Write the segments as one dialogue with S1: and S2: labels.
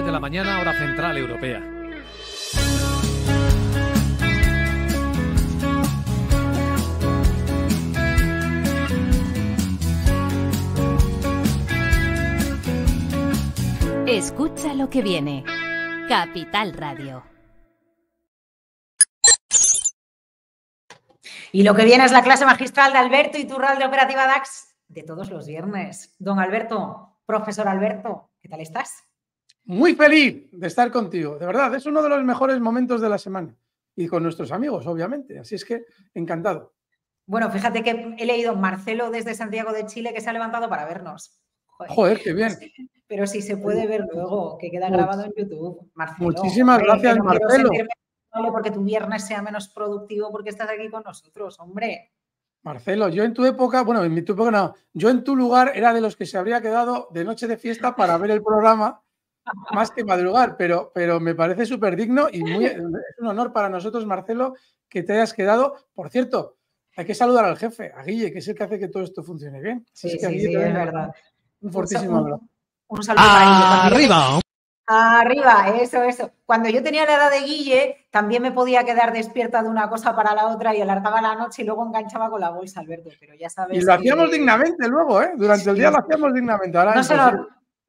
S1: de la mañana, hora central europea.
S2: Escucha lo que viene. Capital Radio. Y lo que viene es la clase magistral de Alberto Iturral de Operativa DAX de todos los viernes. Don Alberto, profesor Alberto, ¿qué tal estás?
S1: Muy feliz de estar contigo, de verdad, es uno de los mejores momentos de la semana y con nuestros amigos, obviamente, así es que encantado. Bueno, fíjate que
S2: he leído Marcelo desde Santiago de Chile que se ha levantado para vernos.
S1: Joder, qué bien.
S2: Pero si se puede ver luego, que queda grabado en YouTube. Marcelo, Muchísimas gracias, no Marcelo. Porque tu viernes sea menos productivo porque estás aquí con nosotros, hombre. Marcelo, yo
S1: en tu época, bueno, en mi época no, yo en tu lugar era de los que se habría quedado de noche de fiesta para ver el programa más que madrugar, pero, pero me parece súper digno y es un honor para nosotros, Marcelo, que te hayas quedado. Por cierto, hay que saludar al jefe, a Guille, que es el que hace que todo esto funcione bien. Sí, es verdad. Un fortísimo abrazo.
S2: Un, saludo para Arriba. Arriba, eso, eso. Cuando yo tenía la edad de Guille, también me podía quedar despierta de una cosa para la otra y alargaba la noche y luego enganchaba con la bolsa, Alberto, pero ya sabes. Y lo hacíamos dignamente
S1: luego, ¿eh? Durante el día lo hacíamos dignamente.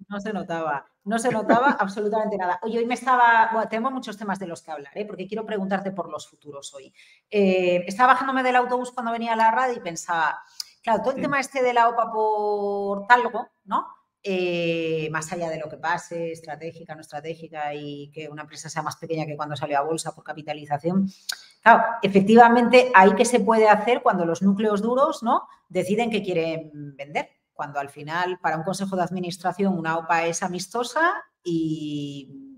S2: no se notaba no se notaba absolutamente nada. Oye, hoy me estaba, bueno, tenemos muchos temas de los que hablar, ¿eh? porque quiero preguntarte por los futuros hoy. Eh, estaba bajándome del autobús cuando venía a la radio y pensaba, claro, todo el tema este de la OPA por talgo, ¿no? Eh, más allá de lo que pase, estratégica, no estratégica, y que una empresa sea más pequeña que cuando salió a bolsa por capitalización. Claro, efectivamente, ahí que se puede hacer cuando los núcleos duros, ¿no? Deciden que quieren vender cuando al final para un consejo de administración una OPA es amistosa y,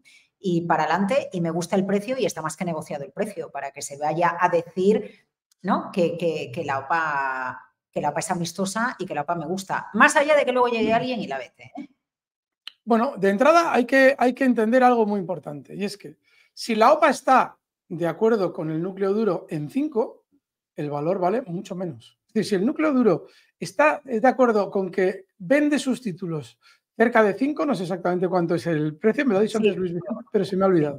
S2: para adelante y me gusta el precio y está más que negociado el precio para que se vaya a decir ¿no? que, la OPA que la es amistosa y que la OPA me gusta, más allá de que luego llegue mm. alguien y la vete. ¿eh?
S1: Bueno, de entrada hay que, hay que entender algo muy importante y es que si la OPA está de acuerdo con el núcleo duro en 5, el valor vale mucho menos si el núcleo duro está eh, de acuerdo con que vende sus títulos cerca de 5, no sé exactamente cuánto es el precio, me lo ha dicho antes Luis pero se me ha olvidado.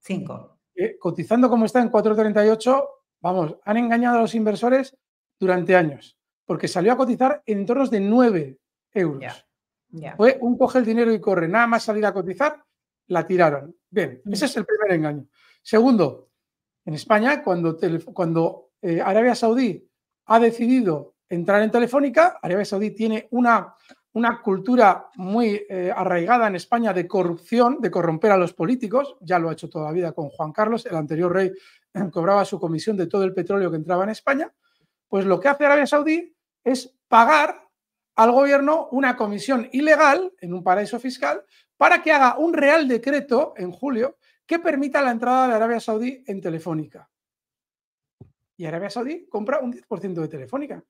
S1: 5. Eh, cotizando como está en 4,38, vamos, han engañado a los inversores durante años, porque salió a cotizar en torno de 9 euros. Fue un coge el dinero y corre, nada más salir a cotizar, la tiraron. Bien, mm. ese es el primer engaño. Segundo, en España, cuando, cuando eh, Arabia Saudí ha decidido entrar en Telefónica. Arabia Saudí tiene una, una cultura muy eh, arraigada en España de corrupción, de corromper a los políticos. Ya lo ha hecho toda la vida con Juan Carlos, el anterior rey eh, cobraba su comisión de todo el petróleo que entraba en España. Pues lo que hace Arabia Saudí es pagar al gobierno una comisión ilegal en un paraíso fiscal para que haga un real decreto en julio que permita la entrada de Arabia Saudí en Telefónica y Arabia Saudí compra un 10% de Telefónica.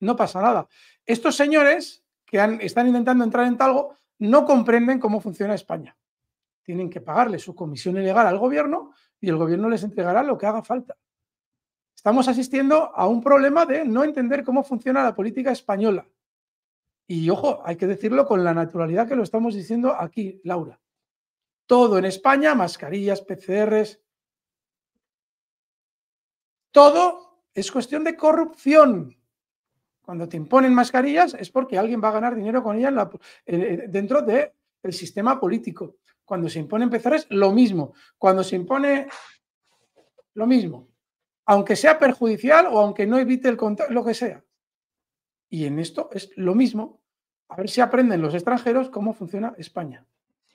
S1: No pasa nada. Estos señores que están intentando entrar en talgo no comprenden cómo funciona España. Tienen que pagarle su comisión ilegal al gobierno y el gobierno les entregará lo que haga falta. Estamos asistiendo a un problema de no entender cómo funciona la política española. Y ojo, hay que decirlo con la naturalidad que lo estamos diciendo aquí, Laura. Todo en España, mascarillas, PCRs, todo es cuestión de corrupción. Cuando te imponen mascarillas es porque alguien va a ganar dinero con ellas eh, eh, dentro del el sistema político. Cuando se impone empezar es lo mismo. Cuando se impone lo mismo. Aunque sea perjudicial o aunque no evite el contacto, lo que sea. Y en esto es lo mismo. A ver si aprenden los extranjeros cómo funciona España.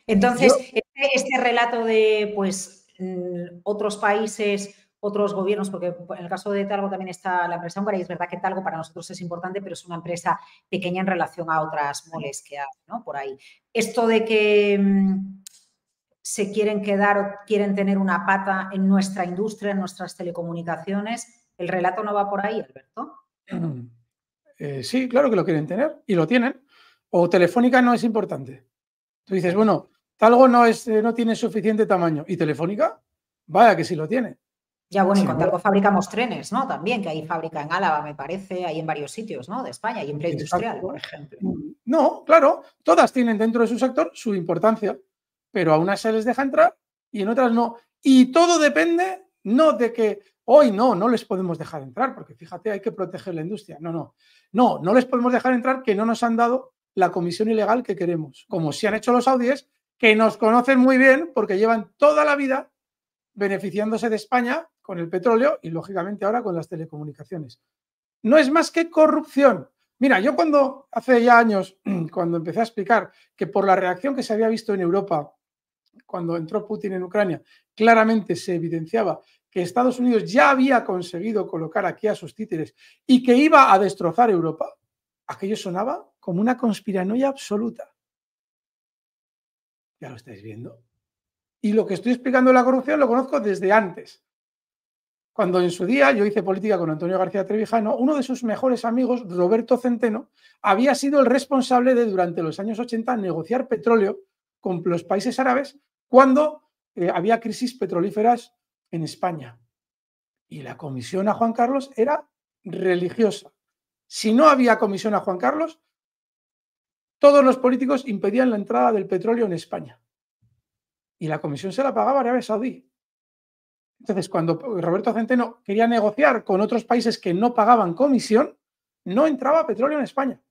S2: Entonces, este, este, relato de pues mm, otros países otros gobiernos, porque en el caso de Talgo también está la empresa húngara y es verdad que Talgo para nosotros es importante, pero es una empresa pequeña en relación a otras moles que hay por ahí. Esto de que mm, se quieren quedar o quieren tener una pata en nuestra industria, en nuestras telecomunicaciones, ¿el relato no va por ahí, Alberto?
S1: Eh, sí, claro que lo quieren tener y lo tienen. O Telefónica no es importante. Tú dices, bueno, Talgo no, es, eh, no tiene suficiente tamaño. ¿Y Telefónica? Vaya que sí lo tiene.
S2: Ya bueno, y con algo fabricamos trenes, ¿no? También, que hay fábrica en Álava, me parece, hay en varios sitios, ¿no? De España, y en preindustrial, por ejemplo.
S1: Mm. No, claro, todas tienen dentro de su sector su importancia, pero a unas se les deja entrar y en otras no. Y todo depende, no de que hoy no, no les podemos dejar entrar, porque fíjate, hay que proteger la industria. No, no, no, no les podemos dejar entrar que no nos han dado la comisión ilegal que queremos, como si han hecho los saudíes, que nos conocen muy bien porque llevan toda la vida beneficiándose de España con el petróleo y, lógicamente, ahora con las telecomunicaciones. No es más que corrupción. Mira, yo cuando hace ya años, cuando empecé a explicar que por la reacción que se había visto en Europa cuando entró Putin en Ucrania, claramente se evidenciaba que Estados Unidos ya había conseguido colocar aquí a sus títeres y que iba a destrozar Europa, aquello sonaba como una conspiranoia absoluta. Ya lo estáis viendo. Y lo que estoy explicando de la corrupción lo conozco desde antes. Cuando en su día yo hice política con Antonio García Trevijano, uno de sus mejores amigos, Roberto Centeno, había sido el responsable de durante los años 80 negociar petróleo con los países árabes cuando eh, había crisis petrolíferas en España. Y la comisión a Juan Carlos era religiosa. Si no había comisión a Juan Carlos, todos los políticos impedían la entrada del petróleo en España y la comisión se la pagaba Arabia Saudí. Entonces, cuando Roberto Centeno quería negociar con otros países que no pagaban comisión, no entraba petróleo en España.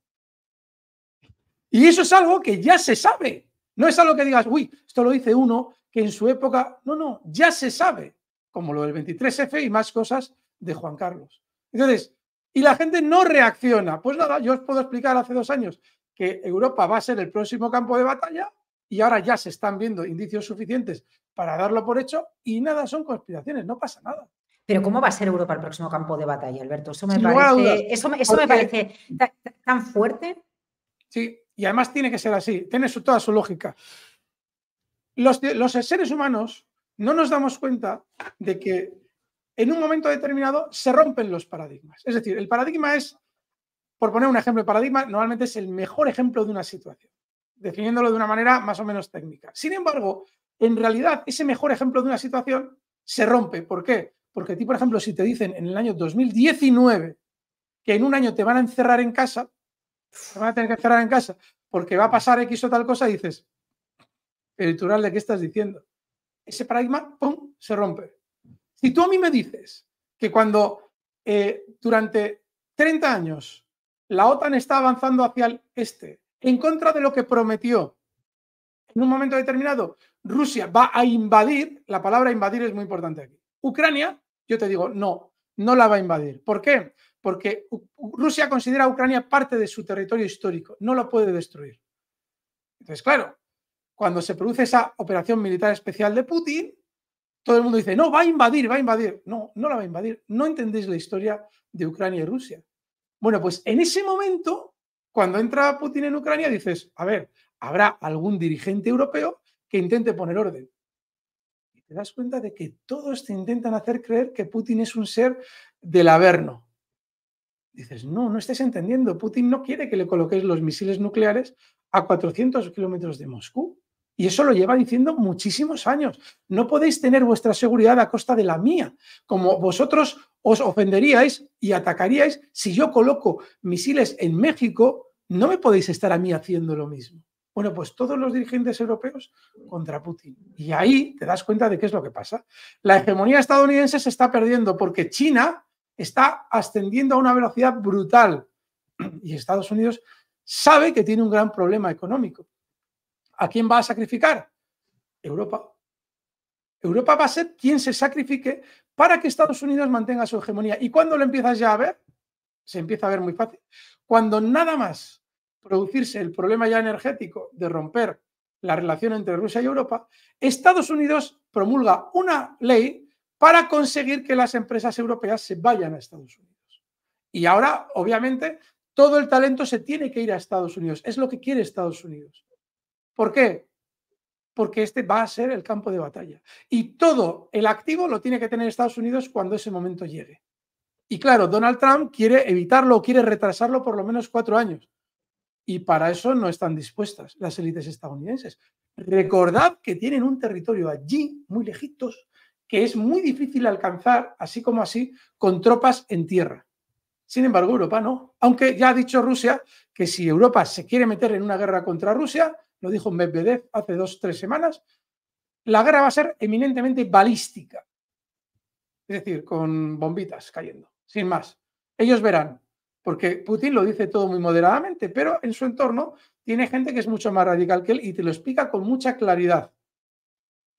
S1: Y eso es algo que ya se sabe. No es algo que digas, uy, esto lo dice uno que en su época. No, no, ya se sabe. Como lo del 23F y más cosas de Juan Carlos. Entonces, y la gente no reacciona. Pues nada, yo os puedo explicar hace dos años que Europa va a ser el próximo campo de batalla y ahora ya se están viendo indicios suficientes para darlo por hecho y nada, son conspiraciones, no pasa nada.
S2: Pero ¿cómo va a ser Europa el próximo campo de batalla, Alberto? Eso me parece, eso, me parece tan, fuerte. Sí, y además tiene que ser así, tiene su, toda su lógica.
S1: Los, los seres humanos no nos damos cuenta de que en un momento determinado se rompen los paradigmas. Es decir, el paradigma es, por poner un ejemplo, el paradigma normalmente es el mejor ejemplo de una situación definiéndolo de una manera más o menos técnica. Sin embargo, en realidad ese mejor ejemplo de una situación se rompe. ¿Por qué? Porque a ti, por ejemplo, si te dicen en el año 2019 que en un año te van a encerrar en casa, te van a tener que encerrar en casa porque va a pasar X o tal cosa, dices, editorial, ¿de qué estás diciendo? Ese paradigma, ¡pum!, se rompe. Si tú a mí me dices que cuando eh, durante 30 años la OTAN está avanzando hacia el este, en contra de lo que prometió. En un momento determinado, Rusia va a invadir, la palabra invadir es muy importante aquí. Ucrania, yo te digo, no, no la va a invadir. ¿Por qué? Porque Rusia considera a Ucrania parte de su territorio histórico, no la puede destruir. Entonces, claro, cuando se produce esa operación militar especial de Putin, todo el mundo dice, no, va a invadir, va a invadir. No, no la va a invadir. No entendéis la historia de Ucrania y Rusia. Bueno, pues en ese momento cuando entra Putin en Ucrania, dices, a ver, habrá algún dirigente europeo que intente poner orden. Y te das cuenta de que todos te intentan hacer creer que Putin es un ser del averno. Dices, no, no estés entendiendo. Putin no quiere que le coloquéis los misiles nucleares a 400 kilómetros de Moscú. Y eso lo lleva diciendo muchísimos años. No podéis tener vuestra seguridad a costa de la mía. Como vosotros os ofenderíais y atacaríais. Si yo coloco misiles en México, no me podéis estar a mí haciendo lo mismo. Bueno, pues todos los dirigentes europeos contra Putin. Y ahí te das cuenta de qué es lo que pasa. La hegemonía estadounidense se está perdiendo porque China está ascendiendo a una velocidad brutal y Estados Unidos sabe que tiene un gran problema económico. ¿A quién va a sacrificar? Europa. Europa va a ser quien se sacrifique para que Estados Unidos mantenga su hegemonía. ¿Y cuando lo empiezas ya a ver? Se empieza a ver muy fácil. Cuando nada más producirse el problema ya energético de romper la relación entre Rusia y Europa, Estados Unidos promulga una ley para conseguir que las empresas europeas se vayan a Estados Unidos. Y ahora, obviamente, todo el talento se tiene que ir a Estados Unidos. Es lo que quiere Estados Unidos. ¿Por qué? porque este va a ser el campo de batalla. Y todo el activo lo tiene que tener Estados Unidos cuando ese momento llegue. Y claro, Donald Trump quiere evitarlo, quiere retrasarlo por lo menos cuatro años. Y para eso no están dispuestas las élites estadounidenses. Recordad que tienen un territorio allí, muy lejitos, que es muy difícil alcanzar, así como así, con tropas en tierra. Sin embargo, Europa no. Aunque ya ha dicho Rusia que si Europa se quiere meter en una guerra contra Rusia, lo dijo Medvedev hace dos, tres semanas, la guerra va a ser eminentemente balística. Es decir, con bombitas cayendo, sin más. Ellos verán, porque Putin lo dice todo muy moderadamente, pero en su entorno tiene gente que es mucho más radical que él y te lo explica con mucha claridad.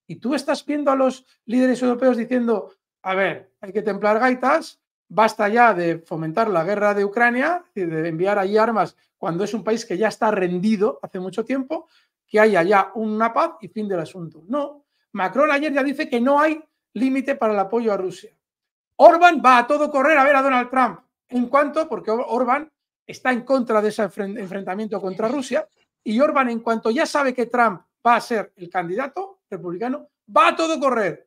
S1: Y tú estás viendo a los líderes europeos diciendo, a ver, hay que templar gaitas, basta ya de fomentar la guerra de Ucrania, y de enviar allí armas cuando es un país que ya está rendido hace mucho tiempo, que haya ya una paz y fin del asunto. No, Macron ayer ya dice que no hay límite para el apoyo a Rusia. Orban va a todo correr a ver a Donald Trump. En cuanto, porque Orban está en contra de ese enfrentamiento contra Rusia, y Orban en cuanto ya sabe que Trump va a ser el candidato republicano, va a todo correr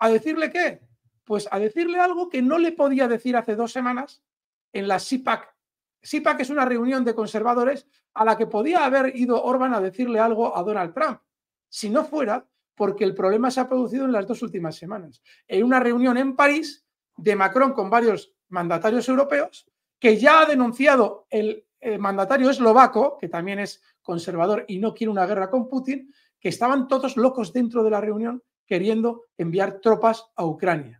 S1: a decirle que pues a decirle algo que no le podía decir hace dos semanas en la SIPAC. SIPAC es una reunión de conservadores a la que podía haber ido Orban a decirle algo a Donald Trump, si no fuera porque el problema se ha producido en las dos últimas semanas. En una reunión en París de Macron con varios mandatarios europeos, que ya ha denunciado el eh, mandatario eslovaco, que también es conservador y no quiere una guerra con Putin, que estaban todos locos dentro de la reunión queriendo enviar tropas a Ucrania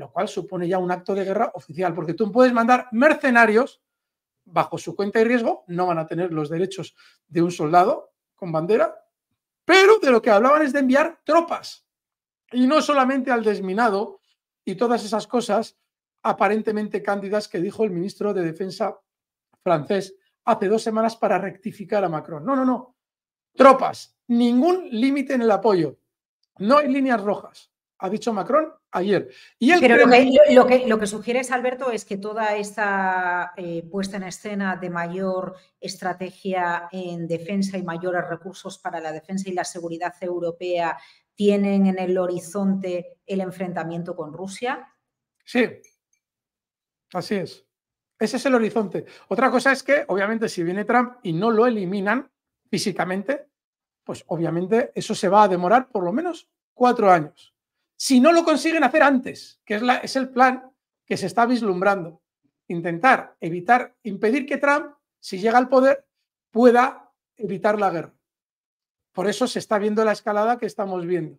S1: lo cual supone ya un acto de guerra oficial, porque tú puedes mandar mercenarios bajo su cuenta y riesgo, no van a tener los derechos de un soldado con bandera, pero de lo que hablaban es de enviar tropas, y no solamente al desminado y todas esas cosas aparentemente cándidas que dijo el ministro de Defensa francés hace dos semanas para rectificar a Macron. No, no, no. Tropas,
S2: ningún límite en el apoyo. No hay líneas rojas ha dicho Macron ayer. Y Pero lo que, lo, que, sugieres, Alberto, es que toda esta eh, puesta en escena de mayor estrategia en defensa y mayores recursos para la defensa y la seguridad europea tienen en el horizonte el enfrentamiento con Rusia.
S1: Sí, así es. Ese es el horizonte. Otra cosa es que, obviamente, si viene Trump y no lo eliminan físicamente, pues obviamente eso se va a demorar por lo menos cuatro años si no lo consiguen hacer antes, que es, el plan que se está vislumbrando. Intentar evitar, impedir que Trump, si llega al poder, pueda evitar la guerra. Por eso se está viendo la escalada que estamos viendo,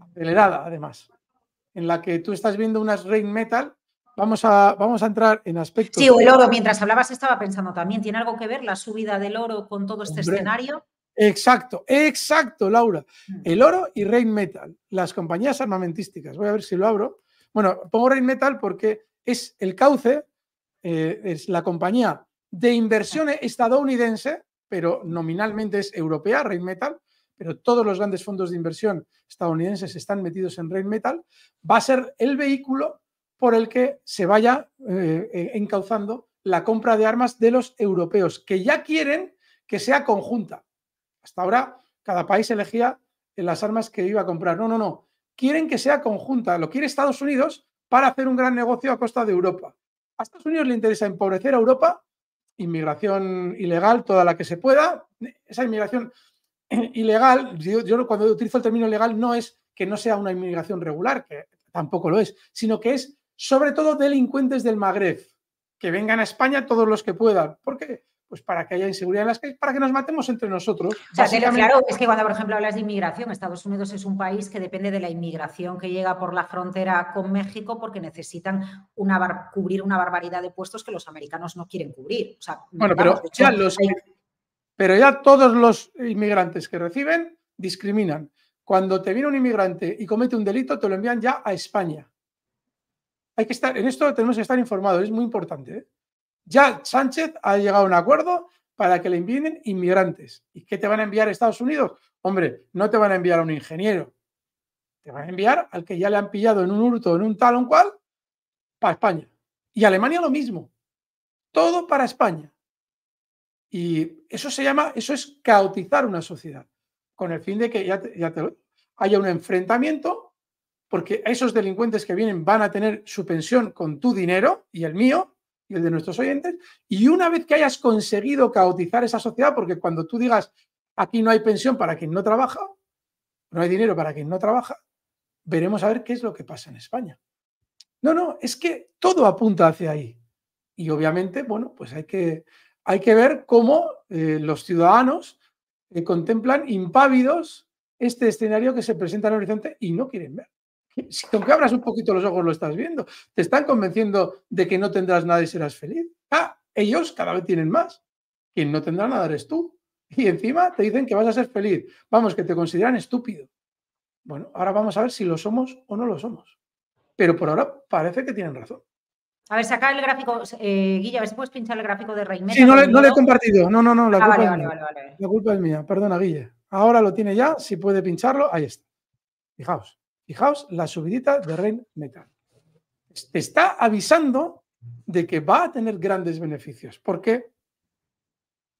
S1: acelerada además, en la que tú estás viendo unas rain metal. Vamos a, vamos a entrar en aspectos. Sí, o el oro, mientras
S2: hablabas estaba pensando también, ¿tiene algo que ver la subida del oro con todo este escenario?
S1: Exacto, exacto, Laura. Mm. El oro y Rain Metal, las compañías armamentísticas. Voy a ver si lo abro. Bueno, pongo Rain Metal porque es el cauce, eh, es la compañía de inversión estadounidense, pero nominalmente es europea, Rain Metal, pero todos los grandes fondos de inversión estadounidenses están metidos en Rain Metal. Va a ser el vehículo por el que se vaya eh, eh, encauzando la compra de armas de los europeos, que ya quieren que sea conjunta. Hasta ahora cada país elegía las armas que iba a comprar. No, no, no. Quieren que sea conjunta. Lo quiere Estados Unidos para hacer un gran negocio a costa de Europa. A Estados Unidos le interesa empobrecer a Europa, inmigración ilegal, toda la que se pueda. Esa inmigración ilegal, yo, cuando utilizo el término legal no es que no sea una inmigración regular, que tampoco lo es, sino que es sobre todo delincuentes del Magreb, que vengan a España todos los que puedan. ¿Por qué? pues para que haya inseguridad en las calles, para que nos matemos entre nosotros. O sea, claro, es que cuando, por
S2: ejemplo, hablas de inmigración, Estados Unidos es un país que depende de la inmigración que llega por la frontera con México porque necesitan cubrir una barbaridad de puestos que los americanos no quieren cubrir. bueno, pero, ya
S1: pero ya todos los inmigrantes que reciben discriminan. Cuando te viene un inmigrante y comete un delito, te lo envían ya a España. Hay que estar, en esto tenemos que estar informados, es muy importante. ¿eh? Ya Sánchez ha llegado a un acuerdo para que le envíen inmigrantes. ¿Y qué te van a enviar a Estados Unidos? Hombre, no te van a enviar a un ingeniero. Te van a enviar al que ya le han pillado en un hurto, en un tal o cual, para España. Y Alemania lo mismo. Todo para España. Y eso se llama, eso es caotizar una sociedad, con el fin de que ya, haya un enfrentamiento, porque esos delincuentes que vienen van a tener su pensión con tu dinero y el mío, y el de nuestros oyentes. Y una vez que hayas conseguido caotizar esa sociedad, porque cuando tú digas aquí no hay pensión para quien no trabaja, no hay dinero para quien no trabaja, veremos a ver qué es lo que pasa en España. No, no, es que todo apunta hacia ahí. Y obviamente, bueno, pues hay que, hay que ver cómo eh, los ciudadanos eh, contemplan impávidos este escenario que se presenta en el horizonte y no quieren ver. Si con abras un poquito los ojos lo estás viendo. Te están convenciendo de que no tendrás nada y serás feliz. Ah, ellos cada vez tienen más. Quien no tendrá nada eres tú. Y encima te dicen que vas a ser feliz. Vamos, que te consideran estúpido. Bueno, ahora vamos a ver si lo somos o no lo somos. Pero por ahora parece que tienen razón.
S2: A ver, saca el gráfico, eh, Guille, a ver si puedes pinchar el gráfico de Rey Sí, no le, he compartido. No, no, no, la, ah, culpa es
S1: la culpa es mía. Perdona, Guille, Ahora lo tiene ya, si puede pincharlo, ahí está. Fijaos. Fijaos la subidita de Rain Metal. está avisando de que va a tener grandes beneficios. ¿Por qué?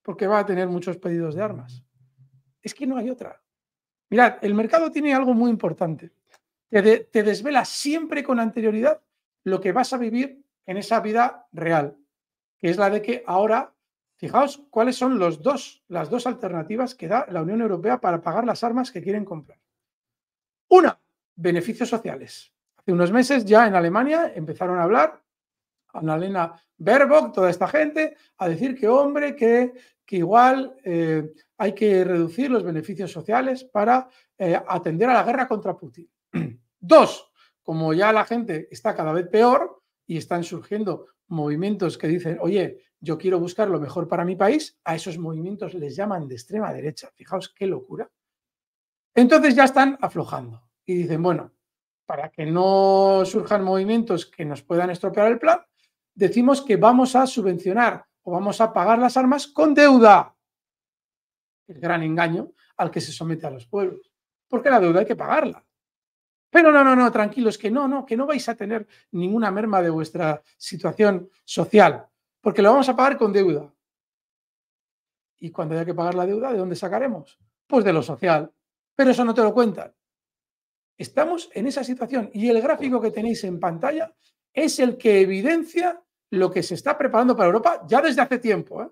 S1: Porque va a tener muchos pedidos de armas. Es que no hay otra. Mirad, el mercado tiene algo muy importante. Te, desvela siempre con anterioridad lo que vas a vivir en esa vida real, que es la de que ahora, fijaos cuáles son los dos, las dos alternativas que da la Unión Europea para pagar las armas que quieren comprar. Una, Beneficios sociales. Hace unos meses ya en Alemania empezaron a hablar, Annalena Baerbock, toda esta gente, a decir que hombre, que, que igual eh, hay que reducir los beneficios sociales para eh, atender a la guerra contra Putin. Dos, como ya la gente está cada vez peor y están surgiendo movimientos que dicen, oye, yo quiero buscar lo mejor para mi país, a esos movimientos les llaman de extrema derecha. Fijaos qué locura. Entonces ya están aflojando y dicen, bueno, para que no surjan movimientos que nos puedan estropear el plan, decimos que vamos a subvencionar o vamos a pagar las armas con deuda. El gran engaño al que se somete a los pueblos. Porque la deuda hay que pagarla. Pero no, no, no, tranquilos, que no, no, que no vais a tener ninguna merma de vuestra situación social, porque lo vamos a pagar con deuda. Y cuando haya que pagar la deuda, ¿de dónde sacaremos? Pues de lo social. Pero eso no te lo cuentan. Estamos en esa situación y el gráfico que tenéis en pantalla es el que evidencia lo que se está preparando para Europa ya desde hace tiempo. ¿eh?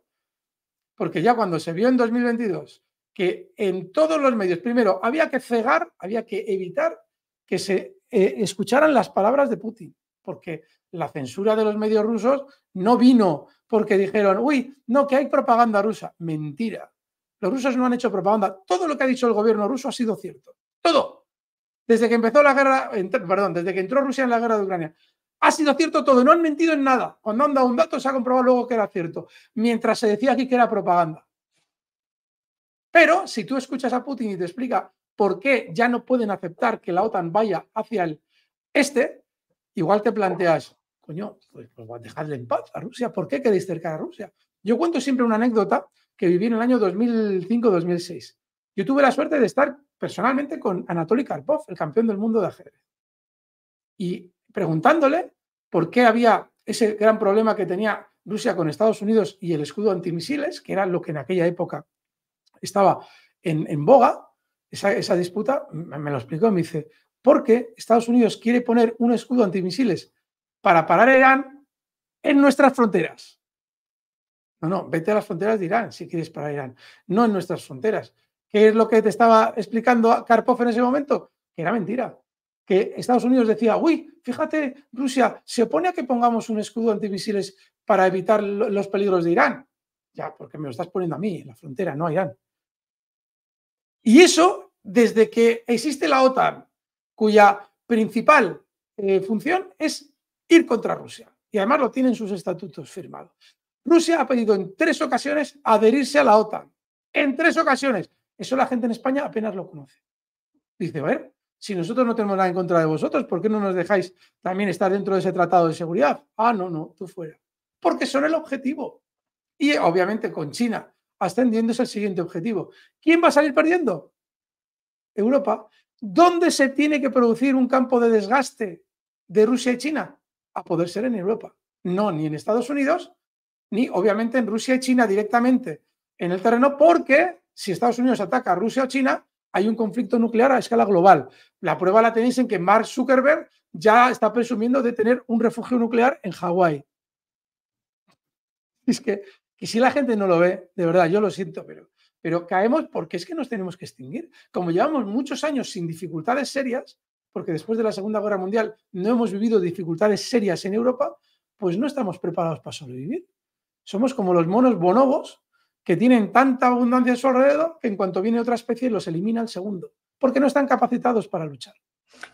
S1: Porque ya cuando se vio en 2022 que en todos los medios, primero, había que cegar, había que evitar que se eh, escucharan las palabras de Putin, porque la censura de los medios rusos no vino porque dijeron, uy, no, que hay propaganda rusa. Mentira. Los rusos no han hecho propaganda. Todo lo que ha dicho el gobierno ruso ha sido cierto. Todo desde que empezó la guerra, perdón, desde que entró Rusia en la guerra de Ucrania. Ha sido cierto todo, no han mentido en nada. Cuando han dado un dato se ha comprobado luego que era cierto, mientras se decía aquí que era propaganda. Pero si tú escuchas a Putin y te explica por qué ya no pueden aceptar que la OTAN vaya hacia el este, igual te planteas, coño, pues, pues, pues dejadle en paz a Rusia, ¿por qué queréis cercar a Rusia? Yo cuento siempre una anécdota que viví en el año 2005-2006. Yo tuve la suerte de estar personalmente con Anatoly Karpov, el campeón del mundo de ajedrez. Y preguntándole por qué había ese gran problema que tenía Rusia con Estados Unidos y el escudo antimisiles, que era lo que en aquella época estaba en, boga, esa, disputa, me, lo explicó, y me dice, ¿por qué Estados Unidos quiere poner un escudo antimisiles para parar a Irán en nuestras fronteras. No, no, vete a las fronteras de Irán si quieres parar a Irán, no en nuestras fronteras. ¿Qué es lo que te estaba explicando Karpov en ese momento, que era mentira. Que Estados Unidos decía, uy, fíjate, Rusia se opone a que pongamos un escudo antimisiles para evitar los peligros de Irán. Ya, porque me lo estás poniendo a mí, en la frontera, no a Irán. Y eso, desde que existe la OTAN, cuya principal eh, función es ir contra Rusia. Y además lo tienen sus estatutos firmados. Rusia ha pedido en tres ocasiones adherirse a la OTAN. En tres ocasiones. Eso la gente en España apenas lo conoce. Dice, a ver, si nosotros no tenemos nada en contra de vosotros, ¿por qué no nos dejáis también estar dentro de ese tratado de seguridad? Ah, no, no, tú fuera. Porque son el objetivo. Y eh, obviamente con China es el siguiente objetivo. ¿Quién va a salir perdiendo? Europa. ¿Dónde se tiene que producir un campo de desgaste de Rusia y China? A poder ser en Europa. No, ni en Estados Unidos, ni obviamente en Rusia y China directamente en el terreno, porque si Estados Unidos ataca a Rusia o China, hay un conflicto nuclear a escala global. La prueba la tenéis en que Mark Zuckerberg ya está presumiendo de tener un refugio nuclear en Hawái. Es que, si la gente no lo ve, de verdad, yo lo siento, pero, pero caemos porque es que nos tenemos que extinguir. Como llevamos muchos años sin dificultades serias, porque después de la Segunda Guerra Mundial no hemos vivido dificultades serias en Europa, pues no estamos preparados para sobrevivir. Somos como los monos bonobos que tienen tanta abundancia a su alrededor que en cuanto viene otra especie los elimina el segundo, porque no están capacitados para luchar.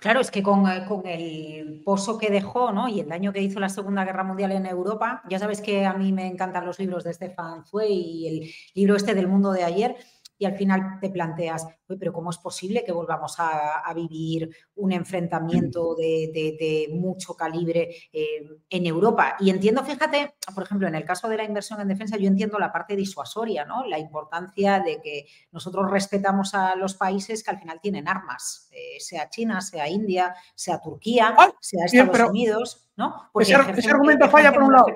S2: Claro, es que eh, con, el pozo que dejó ¿no? y el daño que hizo la Segunda Guerra Mundial en Europa, ya sabes que a mí me encantan los libros de Stefan Zweig y el libro este del mundo de ayer, y al final te planteas, pero ¿cómo es posible que volvamos a, vivir un enfrentamiento mm. de, mucho calibre eh, en Europa? Y entiendo, fíjate, por ejemplo, en el caso de la inversión en defensa, yo entiendo la parte disuasoria, ¿no? La importancia de que nosotros respetamos a los países que al final tienen armas, eh, sea China, sea India, sea Turquía, sea Estados Unidos, ¿no? ese, argumento falla por un lado.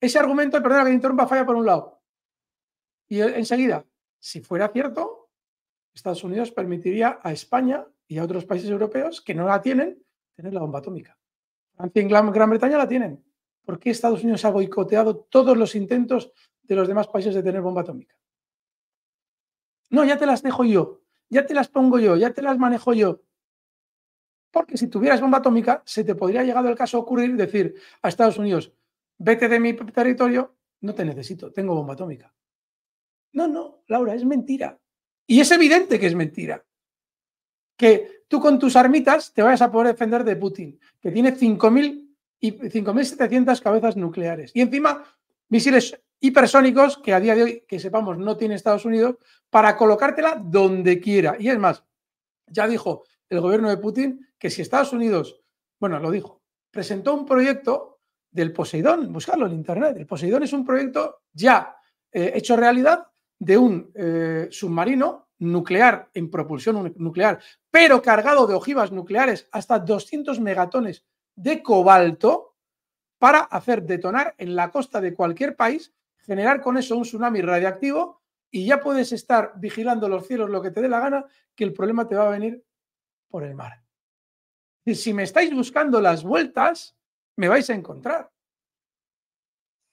S1: Ese argumento, perdona que interrumpa, falla por un lado. Y e, enseguida, si fuera cierto, Estados Unidos permitiría a España y a otros países europeos que no la tienen tener la bomba atómica. Francia y Gran Bretaña la tienen. ¿Por qué Estados Unidos ha boicoteado todos los intentos de los demás países de tener bomba atómica? No, ya te las dejo yo, ya te las pongo yo, ya te las manejo yo. Porque si tuvieras bomba atómica, se te podría llegar el caso a ocurrir decir a Estados Unidos, vete de mi territorio, no te necesito, tengo bomba atómica. No, no, Laura, es mentira. Y es evidente que es mentira. Que tú con tus armitas te vayas a poder defender de Putin, que tiene 5.700 cabezas nucleares. Y encima, misiles hipersónicos que a día de hoy, que sepamos, no tiene Estados Unidos, para colocártela donde quiera. Y es más, ya dijo el gobierno de Putin que si Estados Unidos, bueno, lo dijo, presentó un proyecto del Poseidón, buscarlo en Internet, el Poseidón es un proyecto ya eh, hecho realidad de un eh, submarino nuclear en propulsión nuclear, pero cargado de ojivas nucleares hasta 200 megatones de cobalto para hacer detonar en la costa de cualquier país, generar con eso un tsunami radiactivo y ya puedes estar vigilando los cielos lo que te dé la gana, que el problema te va a venir por el mar. Y si me estáis buscando las vueltas, me vais a encontrar.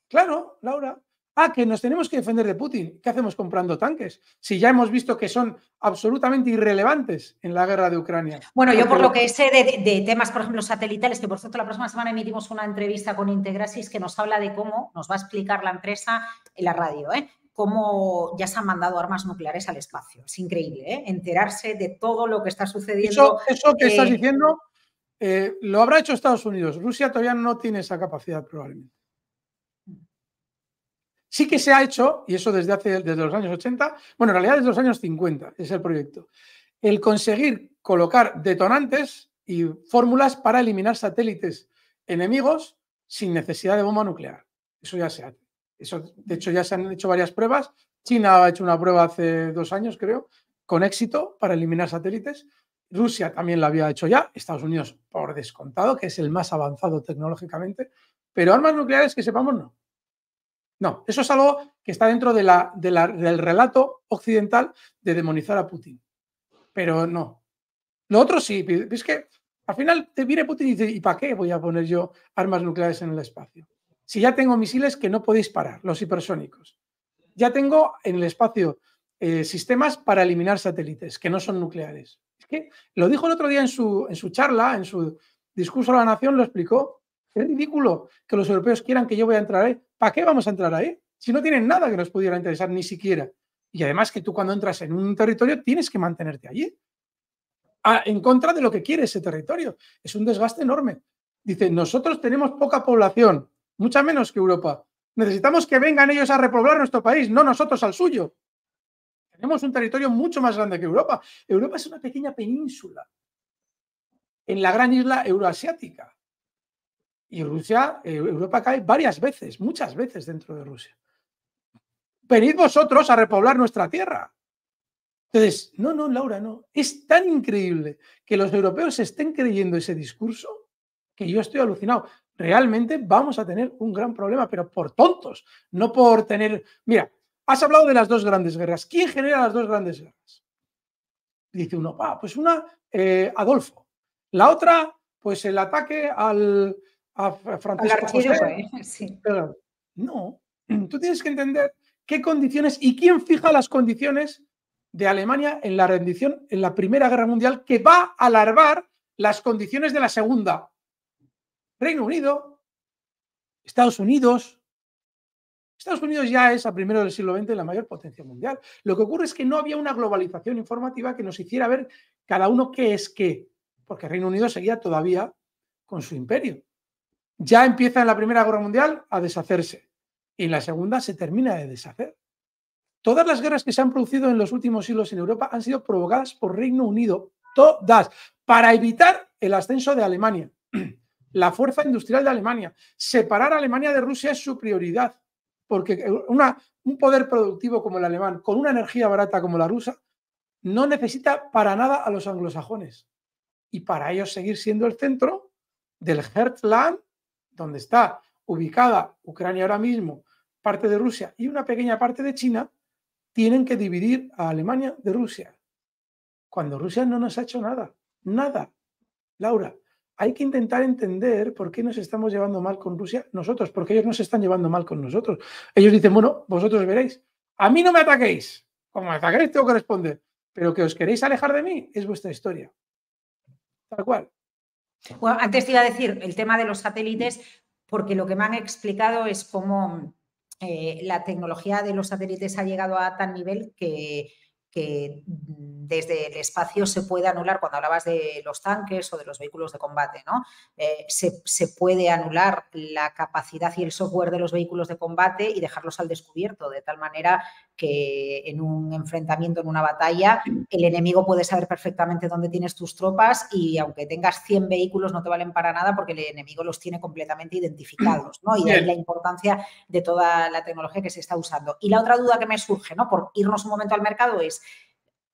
S1: Claro, Laura, Ah, que nos tenemos que defender de Putin. ¿Qué hacemos comprando tanques? Si ya hemos visto que son absolutamente irrelevantes en la guerra de Ucrania. Bueno, yo por lo que
S2: sé de, temas, por ejemplo, satelitales, que por cierto la próxima semana emitimos una entrevista con Integrasis que nos habla de cómo, nos va a explicar la empresa en la radio, ¿eh? cómo ya se han mandado armas nucleares al espacio. Es increíble, ¿eh? enterarse de todo lo que está sucediendo. Eso, que estás eh,
S1: diciendo eh, lo habrá hecho Estados Unidos. Rusia todavía no tiene esa capacidad, probablemente. Sí que se ha hecho, y eso desde, hace, desde los años 80, bueno, en realidad desde los años 50 es el proyecto, el conseguir colocar detonantes y fórmulas para eliminar satélites enemigos sin necesidad de bomba nuclear. Eso ya se hace. Eso, de hecho, ya se han hecho varias pruebas. China ha hecho una prueba hace dos años, creo, con éxito para eliminar satélites. Rusia también la había hecho ya. Estados Unidos, por descontado, que es el más avanzado tecnológicamente. Pero armas nucleares, que sepamos, no. No, eso es algo que está dentro de la, del relato occidental de demonizar a Putin. Pero no. Lo otro sí, es que al final te viene Putin y dice, ¿y para qué voy a poner yo armas nucleares en el espacio? Si ya tengo misiles que no podéis disparar, los hipersónicos. Ya tengo en el espacio eh, sistemas para eliminar satélites que no son nucleares. Es que lo dijo el otro día en su, en su charla, en su discurso a la nación, lo explicó. Es ridículo que los europeos quieran que yo voy a entrar ahí. ¿Para qué vamos a entrar ahí? Si no tienen nada que nos pudiera interesar ni siquiera. Y además que tú cuando entras en un territorio tienes que mantenerte allí. Ah, en contra de lo que quiere ese territorio. Es un desgaste enorme. Dice, nosotros tenemos poca población, mucha menos que Europa. Necesitamos que vengan ellos a repoblar nuestro país, no nosotros al suyo. Tenemos un territorio mucho más grande que Europa. Europa es una pequeña península en la gran isla euroasiática. Y Rusia, eh, Europa cae varias veces, muchas veces dentro de Rusia. Venid vosotros a repoblar nuestra tierra. Entonces, no, no, Laura, no. Es tan increíble que los europeos estén creyendo ese discurso que yo estoy alucinado. Realmente vamos a tener un gran problema, pero por tontos, no por tener... Mira, has hablado de las dos grandes guerras. ¿Quién genera las dos grandes guerras? Dice uno, ah, pues una, eh, Adolfo. La otra, pues el ataque al, a Francisco eh, no, tú tienes que entender qué condiciones y quién fija las condiciones de Alemania en la rendición en la Primera Guerra Mundial que va a alargar las condiciones de la Segunda. Reino Unido, Estados Unidos. Estados Unidos ya es a primero del siglo XX la mayor potencia mundial. Lo que ocurre es que no había una globalización informativa que nos hiciera ver cada uno qué es qué, porque Reino Unido seguía todavía con su imperio ya empieza en la Primera Guerra Mundial a deshacerse y en la Segunda se termina de deshacer. Todas las guerras que se han producido en los últimos siglos en Europa han sido provocadas por Reino Unido, todas, para evitar el ascenso de Alemania, la fuerza industrial de Alemania. Separar a Alemania de Rusia es su prioridad, porque un poder productivo como el alemán, con una energía barata como la rusa, no necesita para nada a los anglosajones. Y para ellos seguir siendo el centro del Heartland donde está ubicada Ucrania ahora mismo, parte de Rusia y una pequeña parte de China, tienen que dividir a Alemania de Rusia. Cuando Rusia no nos ha hecho nada, nada. Laura, hay que intentar entender por qué nos estamos llevando mal con Rusia nosotros, porque ellos nos están llevando mal con nosotros. Ellos dicen, bueno, vosotros veréis, a mí no me ataquéis. Como me ataquéis, tengo que responder. Pero que os queréis alejar de mí es vuestra historia.
S2: Tal cual antes te iba a decir el tema de los satélites, porque lo que me han explicado es cómo eh, la tecnología de los satélites ha llegado a tal nivel que, desde el espacio se puede anular, cuando hablabas de los tanques o de los vehículos de combate, ¿no? Eh, se, puede anular la capacidad y el software de los vehículos de combate y dejarlos al descubierto, de tal manera que en un enfrentamiento, en una batalla, el enemigo puede saber perfectamente dónde tienes tus tropas y aunque tengas 100 vehículos no te valen para nada porque el enemigo los tiene completamente identificados, ¿no? Y de ahí la importancia de toda la tecnología que se está usando. Y la otra duda que me surge, ¿no? Por irnos un momento al mercado es,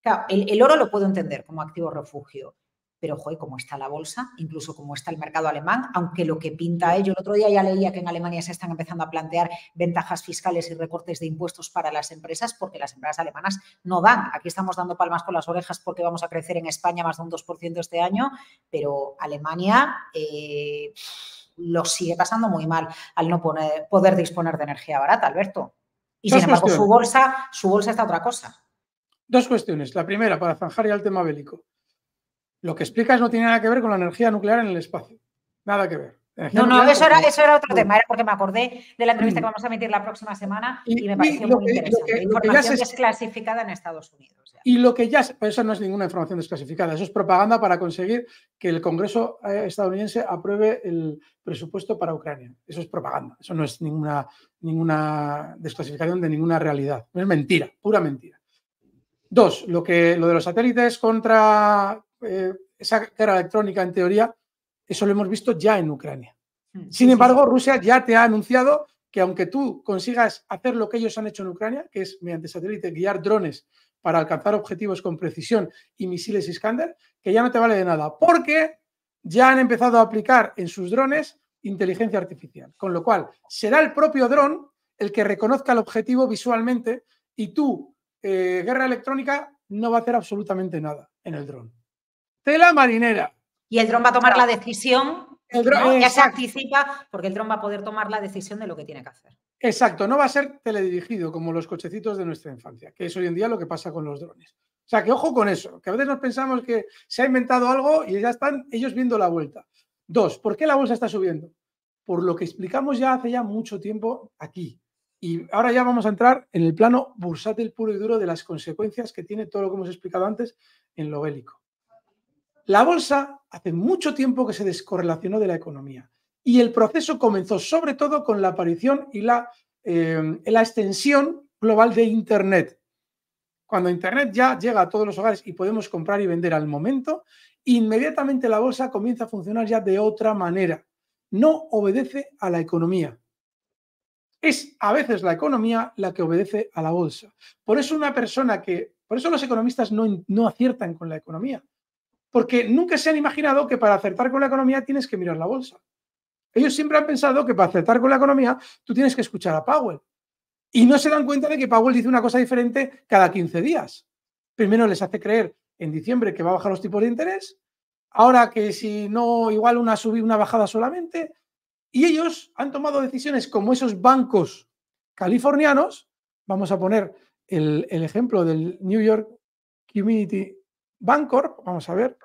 S2: claro, el oro lo puedo entender como activo refugio, pero joder, cómo está la bolsa, incluso cómo está el mercado alemán, aunque lo que pinta ello, el otro día ya leía que en Alemania se están empezando a plantear ventajas fiscales y recortes de impuestos para las empresas, porque las empresas alemanas no dan. Aquí estamos dando palmas con las orejas porque vamos a crecer en España más de un 2% este año, pero Alemania... Eh, lo sigue pasando muy mal al no poder disponer de energía barata, Alberto. Y sin embargo, su bolsa, su bolsa está otra cosa. Dos cuestiones. La primera, para zanjar
S1: ya el tema bélico. Lo que explicas no tiene nada que ver con la energía nuclear en el espacio. Nada
S2: que ver. no, no, eso era, otro tema, era porque me acordé de la entrevista mm. que vamos a emitir la próxima semana y, me pareció muy interesante. información desclasificada en Estados Unidos.
S1: Y lo que ya, eso no es ninguna información desclasificada, eso es propaganda para conseguir que el Congreso eh, estadounidense apruebe el presupuesto para Ucrania. Eso es propaganda, eso no es ninguna, ninguna desclasificación de ninguna realidad, es mentira, pura mentira. Dos, lo, que, lo de los satélites contra, eh, esa guerra electrónica, en teoría, eso lo hemos visto ya en Ucrania. Hmm, Sin embargo, Rusia ya te ha anunciado que aunque tú consigas hacer lo que ellos han hecho en Ucrania, que es mediante satélite guiar drones para alcanzar objetivos con precisión y misiles Iskander, que ya no te vale de nada, porque ya han empezado a aplicar en sus drones inteligencia artificial. Con lo cual, será el propio dron el que reconozca el objetivo visualmente y tú, eh, guerra electrónica, no va a hacer absolutamente
S2: nada en el dron tela marinera. Y el dron va a tomar la decisión, el dron, ya se anticipa, porque el dron va a poder tomar la decisión de lo que tiene que hacer.
S1: Exacto, no va a ser teledirigido como los cochecitos de nuestra infancia, que es hoy en día lo que pasa con los drones. O sea, que ojo con eso, que a veces nos pensamos que se ha inventado algo y ya están ellos viendo la vuelta. Dos, ¿por qué la bolsa está subiendo? Por lo que explicamos ya hace ya mucho tiempo aquí. Y ahora ya vamos a entrar en el plano bursátil puro y duro de las consecuencias que tiene todo lo que hemos explicado antes en lo bélico. La bolsa hace mucho tiempo que se descorrelacionó de la economía y el proceso comenzó sobre todo con la aparición y em, la, extensión global de Internet. Cuando Internet ya llega a todos los hogares y podemos comprar y vender al momento, inmediatamente la bolsa comienza a funcionar ya de otra manera. No obedece a la economía. Es a veces la economía la que obedece a la bolsa. Por eso una persona que, por eso los economistas no aciertan con la economía, porque nunca se han imaginado que para acertar con la economía tienes que mirar la bolsa. Ellos siempre han pensado que para acertar con la economía tú tienes que escuchar a Powell. Y no se dan cuenta de que Powell dice una cosa diferente cada 15 días. Primero les hace creer en diciembre que va a bajar los tipos de interés, ahora que si no, igual una subida, una bajada solamente. Y ellos han tomado decisiones como esos bancos californianos. Vamos a poner el, el ejemplo del New York Community Bancorp, vamos a ver,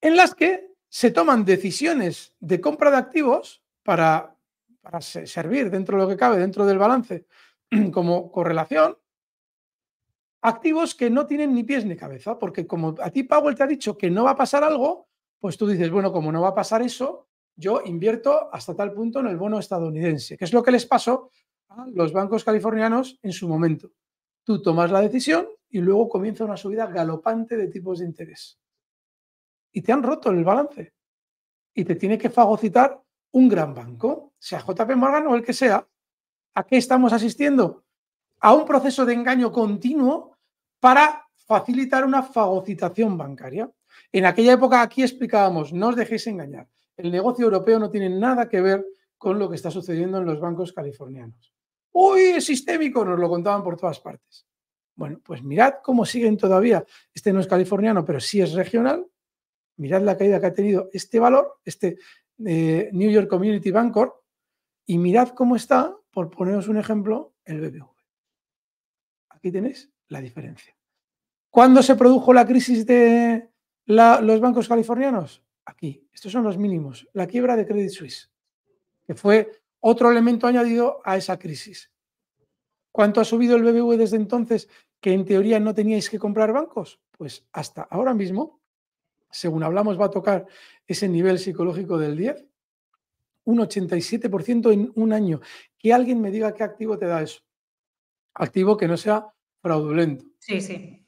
S1: en las que se toman decisiones de compra de activos para, para servir dentro de lo que cabe, dentro del balance, como correlación, activos que no tienen ni pies ni cabeza, porque como a ti Powell te ha dicho que no va a pasar algo, pues tú dices, bueno, como no va a pasar eso, yo invierto hasta tal punto en el bono estadounidense, que es lo que les pasó a los bancos californianos en su momento. Tú tomas la decisión y luego comienza una subida galopante de tipos de interés. Y te han roto el balance. Y te tiene que fagocitar un gran banco, sea JP Morgan o el que sea. ¿A qué estamos asistiendo? A un proceso de engaño continuo para facilitar una fagocitación bancaria. En aquella época aquí explicábamos, no os dejéis engañar. El negocio europeo no tiene nada que ver con lo que está sucediendo en los bancos californianos. Uy, es sistémico, nos lo contaban por todas partes. Bueno, pues mirad cómo siguen todavía. Este no es californiano, pero sí es regional. Mirad la caída que ha tenido este valor, este eh, New York Community Bancor, y mirad cómo está, por poneros un ejemplo, el BBV. Aquí tenéis la diferencia. ¿Cuándo se produjo la crisis de los bancos californianos? Aquí. Estos son los mínimos. La quiebra de Credit Suisse, que fue otro elemento añadido a esa crisis. ¿Cuánto ha subido el BBV desde entonces que en teoría no teníais que comprar bancos? Pues hasta ahora mismo, según hablamos, va a tocar ese nivel psicológico del 10, un 87% en un año. Que alguien me diga qué activo te da eso. Activo que no sea fraudulento. Sí, sí.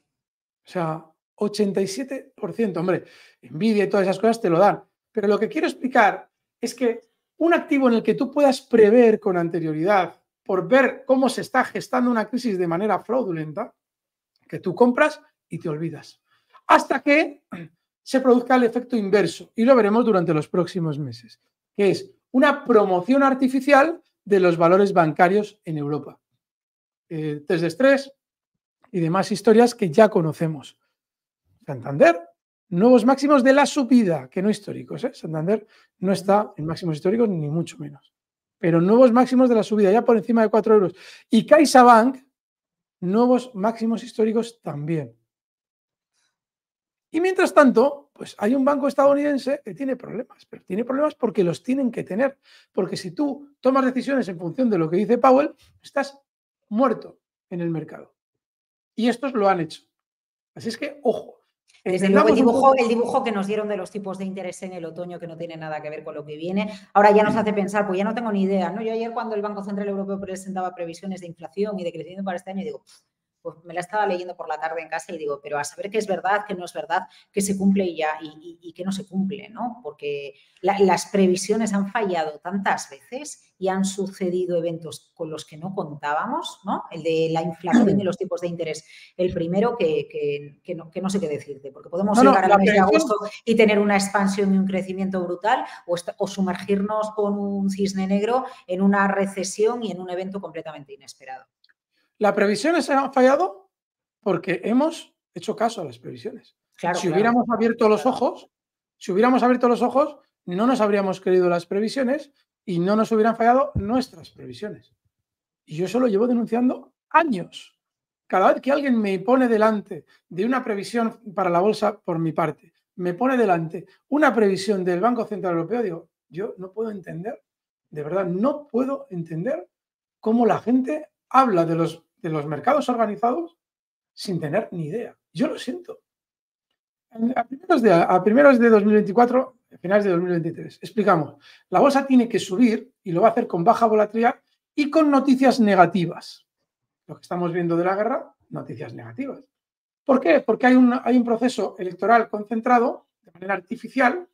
S1: O sea, 87%, hombre, envidia y todas esas cosas te lo dan. Pero lo que quiero explicar es que un activo en el que tú puedas prever con anterioridad, por ver cómo se está gestando una crisis de manera fraudulenta, que tú compras y te olvidas. Hasta que se produzca el efecto inverso, y lo veremos durante los próximos meses, que es una promoción artificial de los valores bancarios en Europa. Eh, test de estrés y demás historias que ya conocemos. Santander Nuevos máximos de la subida, que no históricos. ¿eh? Santander no está en máximos históricos ni mucho menos. Pero nuevos máximos de la subida, ya por encima de 4 euros. Y CaixaBank, nuevos máximos históricos también. Y mientras tanto, pues hay un banco estadounidense que tiene problemas, pero tiene problemas porque los tienen que tener. Porque si tú tomas decisiones en función de lo que dice Powell, estás muerto en el mercado. Y estos lo han hecho. Así es que, ojo, desde luego el dibujo, el dibujo
S2: que nos dieron de los tipos de interés en el otoño que no tiene nada que ver con lo que viene, ahora ya nos hace pensar, pues ya no tengo ni idea, ¿no? Yo ayer cuando el Banco Central Europeo presentaba previsiones de inflación y de crecimiento para este año, digo, pues me la estaba leyendo por la tarde en casa y digo, pero a saber qué es verdad, qué no es verdad, que se cumple y ya, y, que no se cumple, ¿no? Porque las previsiones han fallado tantas veces y han sucedido eventos con los que no contábamos, ¿no? El de la inflación y los tipos de interés. El primero que, no, sé qué decirte, porque podemos llegar al mes de agosto y tener una expansión y un crecimiento brutal o, o sumergirnos con un cisne negro en una recesión y en un evento completamente inesperado.
S1: Las previsiones han fallado porque hemos hecho caso a las previsiones. si hubiéramos abierto los ojos, si hubiéramos abierto los ojos, no nos habríamos creído las previsiones y no nos hubieran fallado nuestras previsiones. Y yo eso lo llevo denunciando años. Cada vez que alguien me pone delante de una previsión para la bolsa por mi parte, me pone delante una previsión del Banco Central Europeo, digo, yo no puedo entender, de verdad, no puedo entender cómo la gente habla de los de los mercados organizados sin tener ni idea. Yo lo siento. A primeros de, 2024, a finales de 2023, explicamos, la bolsa tiene que subir y lo va a hacer con baja volatilidad y con noticias negativas. Lo que estamos viendo de la guerra, noticias negativas. ¿Por qué? Porque hay un, hay un proceso electoral concentrado de manera artificial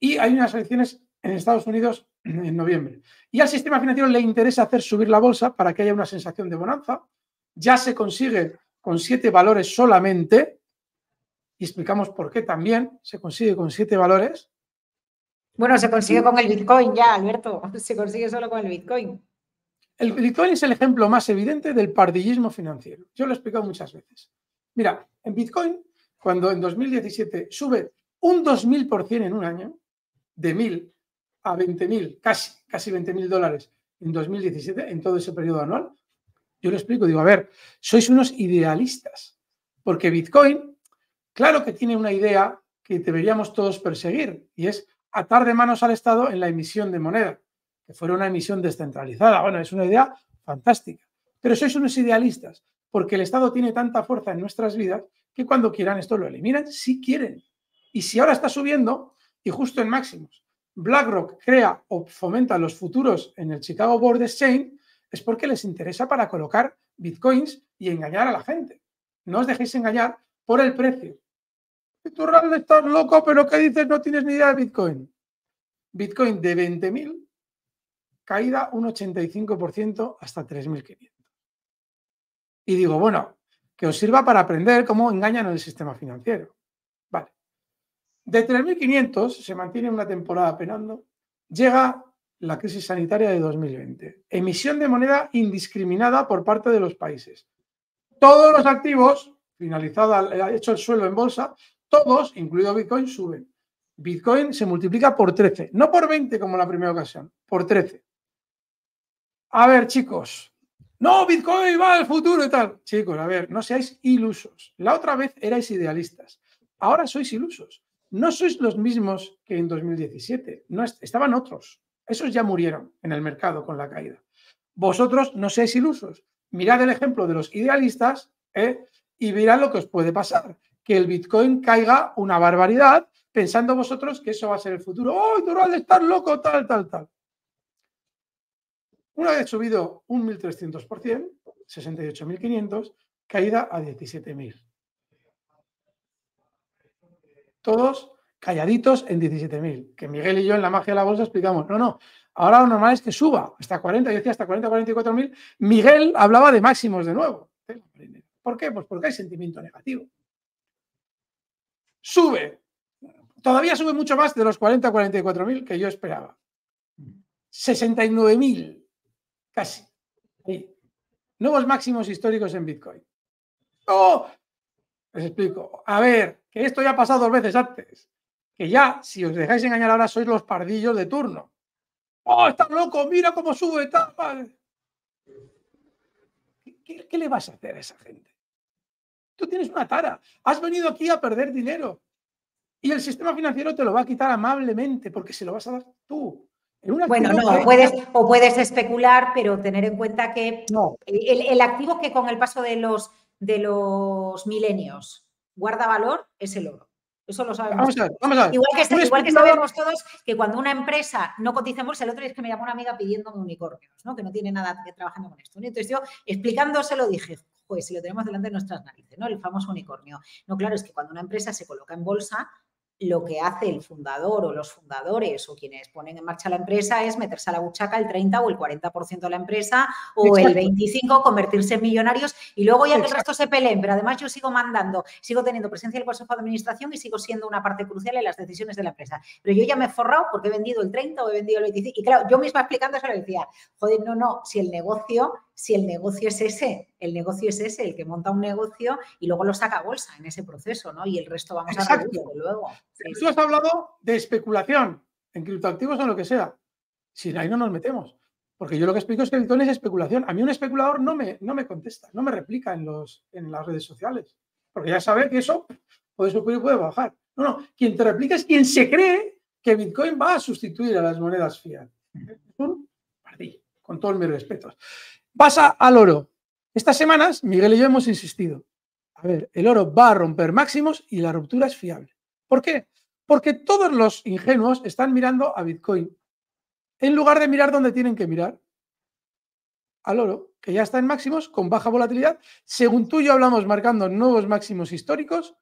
S1: y hay unas elecciones en Estados Unidos en noviembre. Y al sistema financiero le interesa hacer subir la bolsa para que haya una sensación de bonanza. Ya se consigue con siete valores solamente. Y explicamos por qué también se consigue con siete valores. Bueno, se consigue con el
S2: Bitcoin ya, Alberto. Se consigue solo con el Bitcoin.
S1: El Bitcoin es el ejemplo más evidente del pardillismo financiero.
S2: Yo lo he explicado muchas
S1: veces. Mira, en Bitcoin, cuando en 2017 sube un 2.000% en un año, de 1.000 a 20.000, casi, casi 20.000 dólares en 2017, en todo ese periodo anual. Yo lo explico, digo, a ver, sois unos idealistas, porque Bitcoin, claro que tiene una idea que deberíamos todos perseguir, y es atar de manos al Estado en la emisión de moneda, que fuera una emisión descentralizada. Bueno, es una idea fantástica, pero sois unos idealistas, porque el Estado tiene tanta fuerza en nuestras vidas que cuando quieran esto lo eliminan, si quieren. Y si ahora está subiendo, y justo en máximos, BlackRock crea o fomenta los futuros en el Chicago Board Exchange es porque les interesa para colocar bitcoins y engañar a la gente. No os dejéis engañar por el precio. Tú realmente estás loco, pero ¿qué dices? No tienes ni idea de Bitcoin. Bitcoin de 20.000, caída un 85% hasta 3.500. Y digo, bueno, que os sirva para aprender cómo engañan el sistema financiero. De 3.500 se mantiene una temporada penando, llega la crisis sanitaria de 2020. Emisión de moneda indiscriminada por parte de los países. Todos los activos, finalizada, hecho el suelo en bolsa, todos, incluido Bitcoin, suben. Bitcoin se multiplica por 13, no por 20 como la primera ocasión, por 13. A ver, chicos, no, Bitcoin va al futuro y tal. Chicos, a ver, no seáis ilusos. La otra vez erais idealistas, ahora sois ilusos no sois los mismos que en 2017. No estaban otros. Esos ya murieron en el mercado con la caída. Vosotros no seáis ilusos. Mirad el ejemplo de los idealistas ¿eh? y mirad lo que os puede pasar. Que el Bitcoin caiga una barbaridad pensando vosotros que eso va a ser el futuro. ¡Oh, de estar loco! Tal, tal, tal. Una vez subido un 1.300%, 68.500, caída a 17.000 todos calladitos en 17.000. Que Miguel y yo en la magia de la bolsa explicamos, no, no, ahora lo normal es que suba hasta 40, yo decía hasta 40, 44.000. Miguel hablaba de máximos de nuevo. ¿Por qué? Pues porque hay sentimiento negativo. Sube. Todavía sube mucho más de los 40, 44.000 que yo esperaba. 69.000, casi. Nuevos máximos históricos en Bitcoin. ¡Oh! Les explico. A ver, que esto ya ha pasado dos veces antes. Que ya, si os dejáis engañar ahora, sois los pardillos de turno. ¡Oh, está loco! ¡Mira cómo sube! Tal, ¿Qué, le vas a hacer a esa gente? Tú tienes una tara. Has venido aquí a perder dinero. Y el sistema financiero te lo va a quitar amablemente porque se lo vas a dar tú.
S2: bueno, no, puedes, o puedes especular, pero tener en cuenta que no. el, el, activo que con el paso de los de los milenios guarda valor es el oro. Eso lo sabemos. Vamos Igual, que, sabemos todos que cuando una empresa no cotiza en bolsa, el otro es que me llamó una amiga pidiéndome unicornios, ¿no? que no tiene nada que trabajando con esto. Entonces yo explicándoselo dije, pues si lo tenemos delante de nuestras narices, ¿no? el famoso unicornio. No, claro, es que cuando una empresa se coloca en bolsa, lo que hace el fundador o los fundadores o quienes ponen en marcha la empresa es meterse a la buchaca el 30 o el 40% de la empresa o el 25, convertirse en millonarios y luego ya que el resto se peleen, pero además yo sigo mandando, sigo teniendo presencia el Consejo de Administración y sigo siendo una parte crucial en las decisiones de la empresa. Pero yo ya me he forrado porque he vendido el 30 o he vendido el 25 y claro, yo misma explicando eso le decía, joder, no, no, si el negocio si el negocio es ese, el negocio es ese, el que monta un negocio y luego lo saca a bolsa en ese proceso, ¿no? Y el resto vamos a ver luego. Tú has hablado
S1: de especulación en criptoactivos o en lo que sea. Si ahí no nos metemos. Porque yo lo que explico es que Bitcoin es especulación. A mí un especulador no me, no me contesta, no me replica en, los, en las redes sociales. Porque ya sabe que eso puede subir y puede bajar. No, no. Quien te replica es quien se cree que Bitcoin va a sustituir a las monedas fiat. con todos mis respetos. Pasa al oro. Estas semanas, Miguel y yo hemos insistido. A ver, el oro va a romper máximos y la ruptura es fiable. ¿Por qué? Porque todos los ingenuos están mirando a Bitcoin en lugar de mirar donde tienen que mirar. Al oro, que ya está en máximos con baja volatilidad. Según tú y yo hablamos marcando nuevos máximos históricos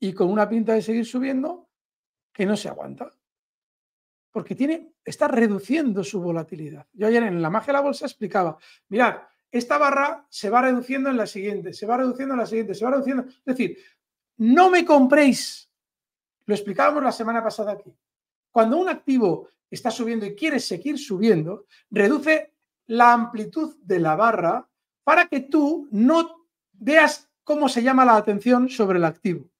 S1: y con una pinta de seguir subiendo que no se aguanta porque tiene, está reduciendo su volatilidad. Yo ayer en la magia de la bolsa explicaba, mirad, esta barra se va reduciendo en la siguiente, se va reduciendo en la siguiente, se va reduciendo. Es decir, no me compréis, lo explicábamos la semana pasada aquí, cuando un activo está subiendo y quiere seguir subiendo, reduce la amplitud de la barra para que tú no veas cómo se llama la atención sobre el activo.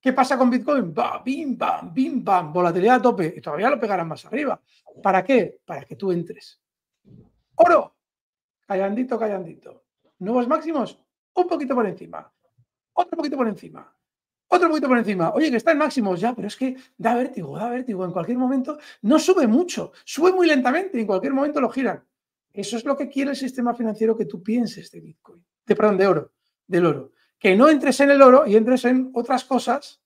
S1: ¿Qué pasa con Bitcoin? ¡Va, bim, bam, bim, bam, volatilidad a tope. Y todavía lo pegarán más arriba. ¿Para qué? Para que tú entres. Oro, callandito, callandito. Nuevos máximos, un poquito por encima. Otro poquito por encima. Otro poquito por encima. Oye, que está en máximos ya, pero es que da vértigo, da vértigo. En cualquier momento no sube mucho, sube muy lentamente y en cualquier momento lo giran. Eso es lo que quiere el sistema financiero que tú pienses de Bitcoin, de, perdón, de oro, del oro que no entres en el oro y entres en otras cosas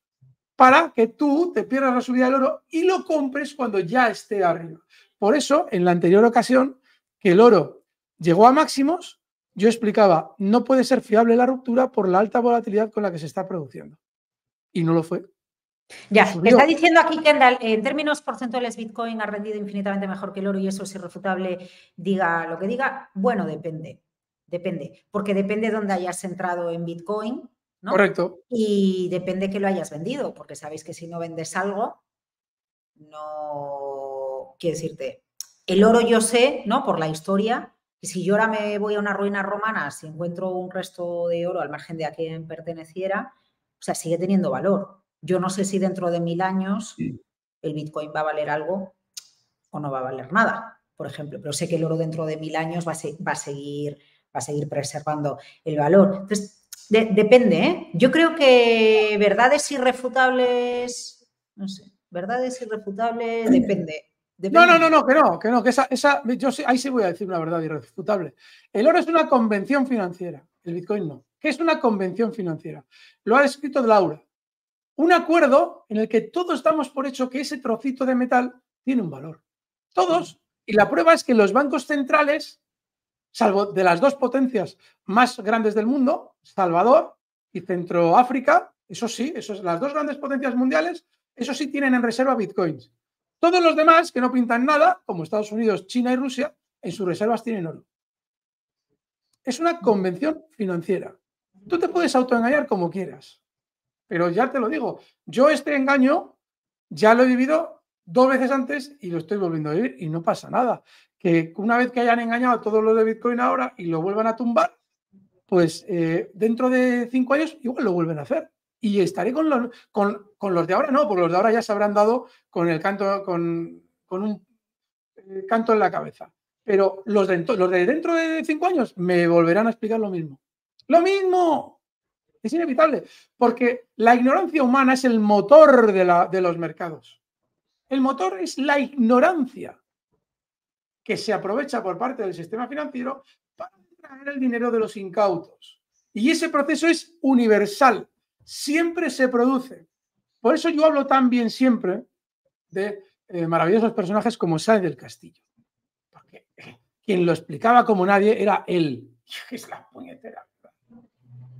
S1: para que tú te pierdas la subida del oro y lo compres cuando ya esté arriba. Por eso, en la anterior ocasión que el oro llegó a máximos, yo explicaba, no puede ser fiable la ruptura por la alta volatilidad con la que se está produciendo. Y no lo fue.
S2: Ya, me está diciendo aquí Kendall, eh, en términos porcentuales Bitcoin ha rendido infinitamente mejor que el oro y eso es irrefutable, diga lo que diga. Bueno, depende. Depende, porque depende dónde hayas entrado en Bitcoin, ¿no? Correcto. Y depende que lo hayas vendido, porque sabéis que si no vendes algo, no, quiero decirte, el oro yo sé, ¿no? Por la historia, que si yo ahora me voy a una ruina romana, si encuentro un resto de oro al margen de a quién perteneciera, o sea, sigue teniendo valor. Yo no sé si dentro de mil años el Bitcoin va a valer algo o no va a valer nada, por ejemplo, pero sé que el oro dentro de mil años va a seguir va a seguir preservando el valor. Entonces, depende, ¿eh? Yo creo que verdades irrefutables, no sé, verdades irrefutables, depende. No, no, no, no, que no, que no, que esa, yo ahí sí voy a
S1: decir una verdad irrefutable. El oro es una convención financiera, el Bitcoin no. ¿Qué es una convención financiera? Lo ha escrito Laura. Un acuerdo en el que todos damos por hecho que ese trocito de metal tiene un valor. Todos. Y la prueba es que los bancos centrales salvo de las dos potencias más grandes del mundo, Salvador y Centroáfrica, eso sí, las dos grandes potencias mundiales, eso sí tienen en reserva bitcoins. Todos los demás que no pintan nada, como Estados Unidos, China y Rusia, en sus reservas tienen oro. Es una convención financiera. Tú te puedes autoengañar como quieras, pero ya te lo digo, yo este engaño ya lo he vivido dos veces antes y lo estoy volviendo a vivir y no pasa nada. Que una vez que hayan engañado a todos los de Bitcoin ahora y lo vuelvan a tumbar, pues eh, dentro de cinco años igual lo vuelven a hacer. Y estaré con los, con, los de ahora, no, porque los de ahora ya se habrán dado con el canto, con, un eh, canto en la cabeza. Pero los de, los de dentro de cinco años me volverán a explicar lo mismo. ¡Lo mismo! Es inevitable, porque la ignorancia humana es el motor de, la, de los mercados. El motor es la ignorancia que se aprovecha por parte del sistema financiero para traer el dinero de los incautos. Y ese proceso es universal, siempre se produce. Por eso yo hablo también siempre de eh, maravillosos personajes como Sáenz del Castillo. Porque eh, quien lo explicaba como nadie era él. Es la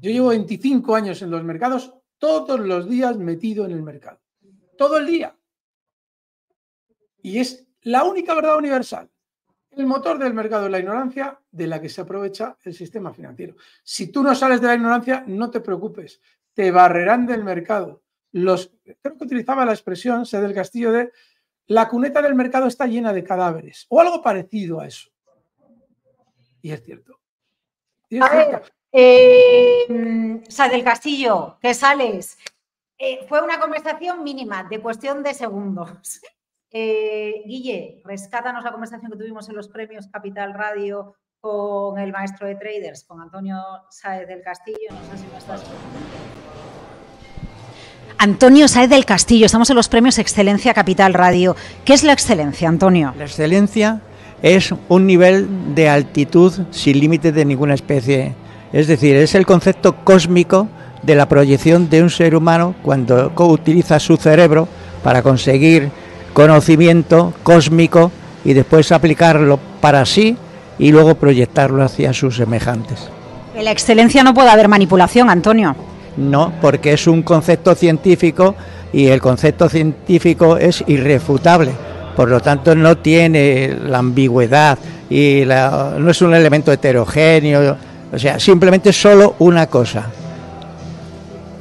S1: Yo llevo 25 años en los mercados, todos los días metido en el mercado. Todo el día. Y es la única verdad universal. El motor del mercado es la ignorancia de la que se aprovecha el sistema financiero. Si tú no sales de la ignorancia, no te preocupes, te barrerán del mercado. Los, creo que utilizaba la expresión, sé del castillo, de la cuneta del mercado está llena de cadáveres o algo parecido a eso. Y es cierto.
S2: Eh, del castillo, que sales. Eh, fue una conversación mínima, de cuestión de segundos. Eh, Guille, rescátanos la conversación que tuvimos en los premios Capital Radio con el maestro de traders, con Antonio Saez del Castillo. No sé si Antonio Saez del Castillo, estamos en los premios Excelencia Capital Radio. ¿Qué es la excelencia, Antonio? La excelencia es un nivel
S1: de altitud sin límite de ninguna especie. Es decir, es el concepto cósmico de la proyección de un ser humano cuando utiliza su cerebro para conseguir conocimiento cósmico y después aplicarlo para sí y luego proyectarlo hacia sus semejantes.
S2: En la excelencia no puede haber manipulación, Antonio.
S1: No, porque es un concepto científico y el concepto científico es irrefutable. Por lo tanto, no tiene la ambigüedad y no es un elemento heterogéneo. O sea, simplemente solo una cosa.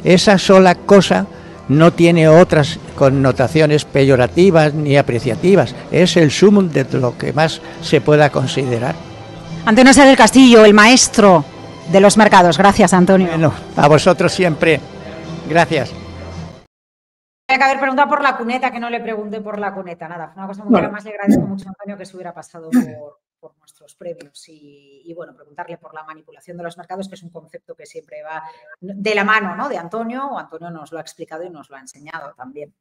S1: Esa sola cosa no tiene otras connotaciones peyorativas ni apreciativas. Es el sumum de lo que más se pueda considerar.
S2: Antonio Sá del Castillo, el maestro de los mercados. Gracias, Antonio. Bueno, a vosotros siempre. Gracias. Tenía que haber preguntado por la cuneta, que no le pregunte por la cuneta, nada. una cosa muy más le agradezco mucho Antonio que se hubiera pasado por, por nuestros premios y, bueno, preguntarle por la manipulación de los mercados, que es un concepto que siempre va de la mano ¿no? de Antonio, Antonio nos lo ha explicado y nos lo ha enseñado también.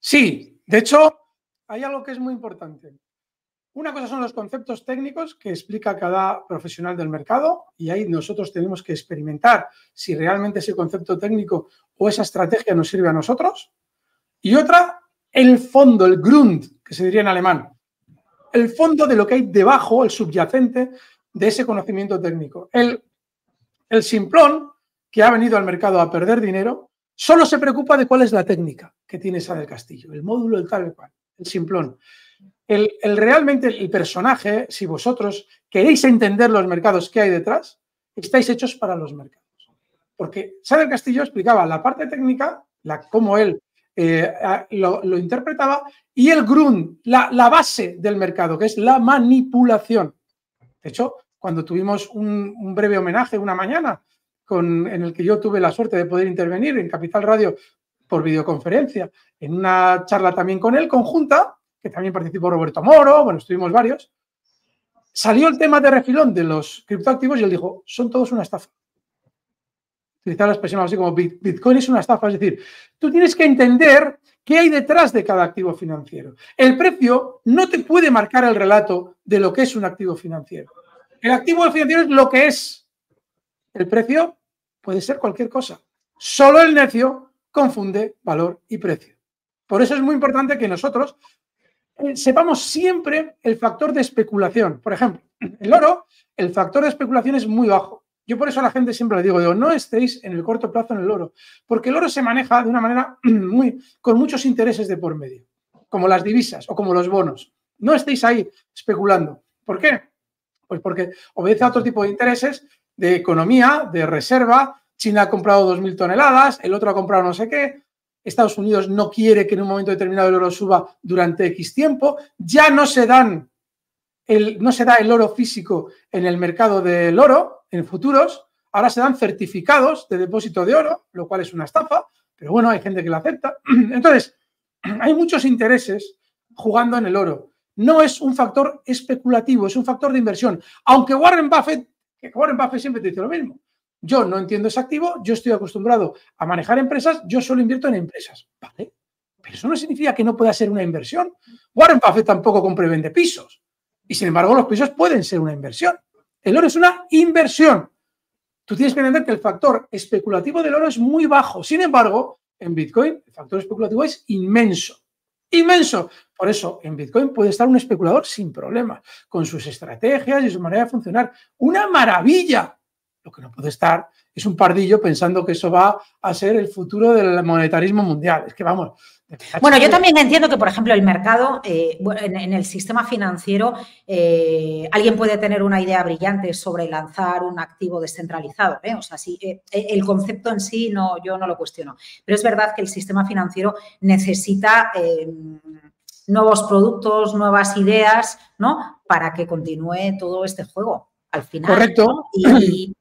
S1: Sí, de hecho,
S2: hay algo que es muy importante. Una cosa son los conceptos
S1: técnicos que explica cada profesional del mercado y ahí nosotros tenemos que experimentar si realmente ese concepto técnico o esa estrategia nos sirve a nosotros. Y otra, el fondo, el Grund, que se diría en alemán, el fondo de lo que hay debajo, el subyacente de ese conocimiento técnico. El, el simplón, que ha venido al mercado a perder dinero, solo se preocupa de cuál es la técnica que tiene esa del castillo, el módulo, el tal, el cual, el simplón. El, realmente el personaje, si vosotros queréis entender los mercados que hay detrás, estáis hechos para los mercados. Porque Sá del Castillo explicaba la parte técnica, la, cómo él eh, lo, interpretaba, y el Grund, la, base del mercado, que es la manipulación. De hecho, cuando tuvimos un, breve homenaje una mañana, en el que yo tuve la suerte de poder intervenir en Capital Radio por videoconferencia, en una charla también con él, conjunta, que también participó Roberto Moro, bueno, estuvimos varios, salió el tema de refilón de los criptoactivos y él dijo, son todos una estafa utilizar la expresión así como Bitcoin es una estafa. Es decir, tú tienes que entender qué hay detrás de cada activo financiero. El precio no te puede marcar el relato de lo que es un activo financiero. El activo financiero es lo que es. El precio puede ser cualquier cosa. Solo el necio confunde valor y precio. Por eso es muy importante que nosotros eh, sepamos siempre el factor de especulación. Por ejemplo, el oro, el factor de especulación es muy bajo. Yo por eso a la gente siempre le digo, no estéis en el corto plazo en el oro, porque el oro se maneja de una manera muy, con muchos intereses de por medio, como las divisas o como los bonos. No estéis ahí especulando. ¿Por qué? Pues porque obedece a otro tipo de intereses de economía, de reserva. China ha comprado 2.000 toneladas, el otro ha comprado no sé qué. Estados Unidos no quiere que en un momento determinado el oro suba durante X tiempo. Ya no se dan el, no se da el oro físico en el mercado del oro, en futuros, ahora se dan certificados de depósito de oro, lo cual es una estafa, pero bueno, hay gente que la acepta. Entonces, hay muchos intereses jugando en el oro. No es un factor especulativo, es un factor de inversión. Aunque Warren Buffett, que Warren Buffett siempre te dice lo mismo. Yo no entiendo ese activo, yo estoy acostumbrado a manejar empresas, yo solo invierto en empresas. ¿Vale? Pero eso no significa que no pueda ser una inversión. Warren Buffett tampoco compra y vende pisos. Y sin embargo, los pisos pueden ser una inversión. El oro es una inversión. Tú tienes que entender que el factor especulativo del oro es muy bajo. Sin embargo, en Bitcoin el factor especulativo es inmenso. Inmenso. Por eso, en Bitcoin puede estar un especulador sin problemas, con sus estrategias y su manera de funcionar. Una maravilla. Lo que no puede estar es un pardillo pensando que eso va a ser el futuro del monetarismo mundial. Es que vamos, bueno, yo también
S2: entiendo que, por ejemplo, el mercado, eh, en, el sistema financiero, eh, alguien puede tener una idea brillante sobre lanzar un activo descentralizado. ¿eh? O sea, eh, el concepto en sí no, yo no lo cuestiono. Pero es verdad que el sistema financiero necesita nuevos productos, nuevas ideas, ¿no? Para que continúe todo este juego al final. Correcto. Y,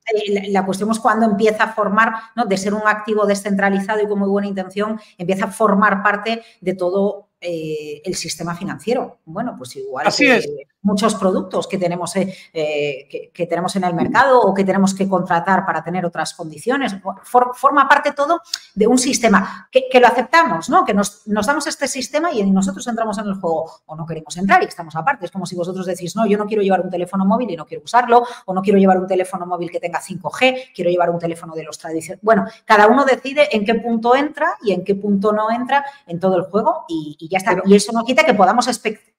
S2: la cuestión es cuando empieza a formar, ¿no? de ser un activo descentralizado y con muy buena intención, empieza a formar parte de todo eh, el sistema financiero. Bueno, pues igual muchos productos que tenemos, eh, que, tenemos en el mercado o que tenemos que contratar para tener otras condiciones. forma parte todo de un sistema que, lo aceptamos, ¿no? Que nos, damos este sistema y nosotros entramos en el juego o no queremos entrar y estamos aparte. Es como si vosotros decís, no, yo no quiero llevar un teléfono móvil y no quiero usarlo, o no quiero llevar un teléfono móvil que tenga 5G, quiero llevar un teléfono de los tradicionales. Bueno, cada uno decide en qué punto entra y en qué punto no entra en todo el juego y y eso no quita que podamos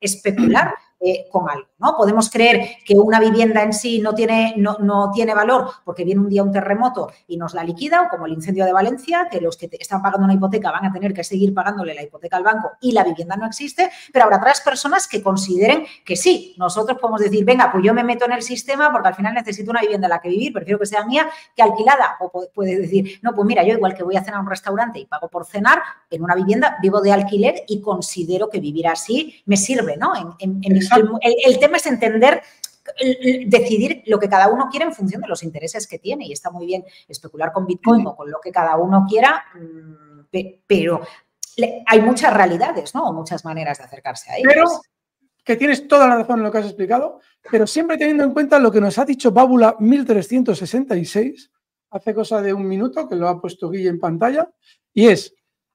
S2: especular eh, con algo. ¿no? Podemos creer que una vivienda en sí no tiene, no, tiene valor porque viene un día un terremoto y nos la liquida, o como el incendio de Valencia, que los que están pagando una hipoteca van a tener que seguir pagándole la hipoteca al banco y la vivienda no existe, pero habrá otras personas que consideren que sí, nosotros podemos decir, venga, pues yo me meto en el sistema porque al final necesito una vivienda en la que vivir, prefiero que sea mía que alquilada, o puede decir, no, pues mira, yo igual que voy a cenar a un restaurante y pago por cenar, en una vivienda vivo de alquiler y considero que vivir así me sirve, ¿no? En, en, en el, tema es entender decidir lo que cada uno quiere en función de los intereses que tiene. Y está muy bien especular con Bitcoin o con lo que cada uno quiera, mm, pero hay muchas realidades, ¿no? O muchas maneras de acercarse a ellos. Pero que tienes toda la razón en lo que has explicado, pero siempre
S1: teniendo en cuenta lo que nos ha dicho Bábula 1366, hace cosa de un minuto, que lo ha puesto Guille en pantalla, y es,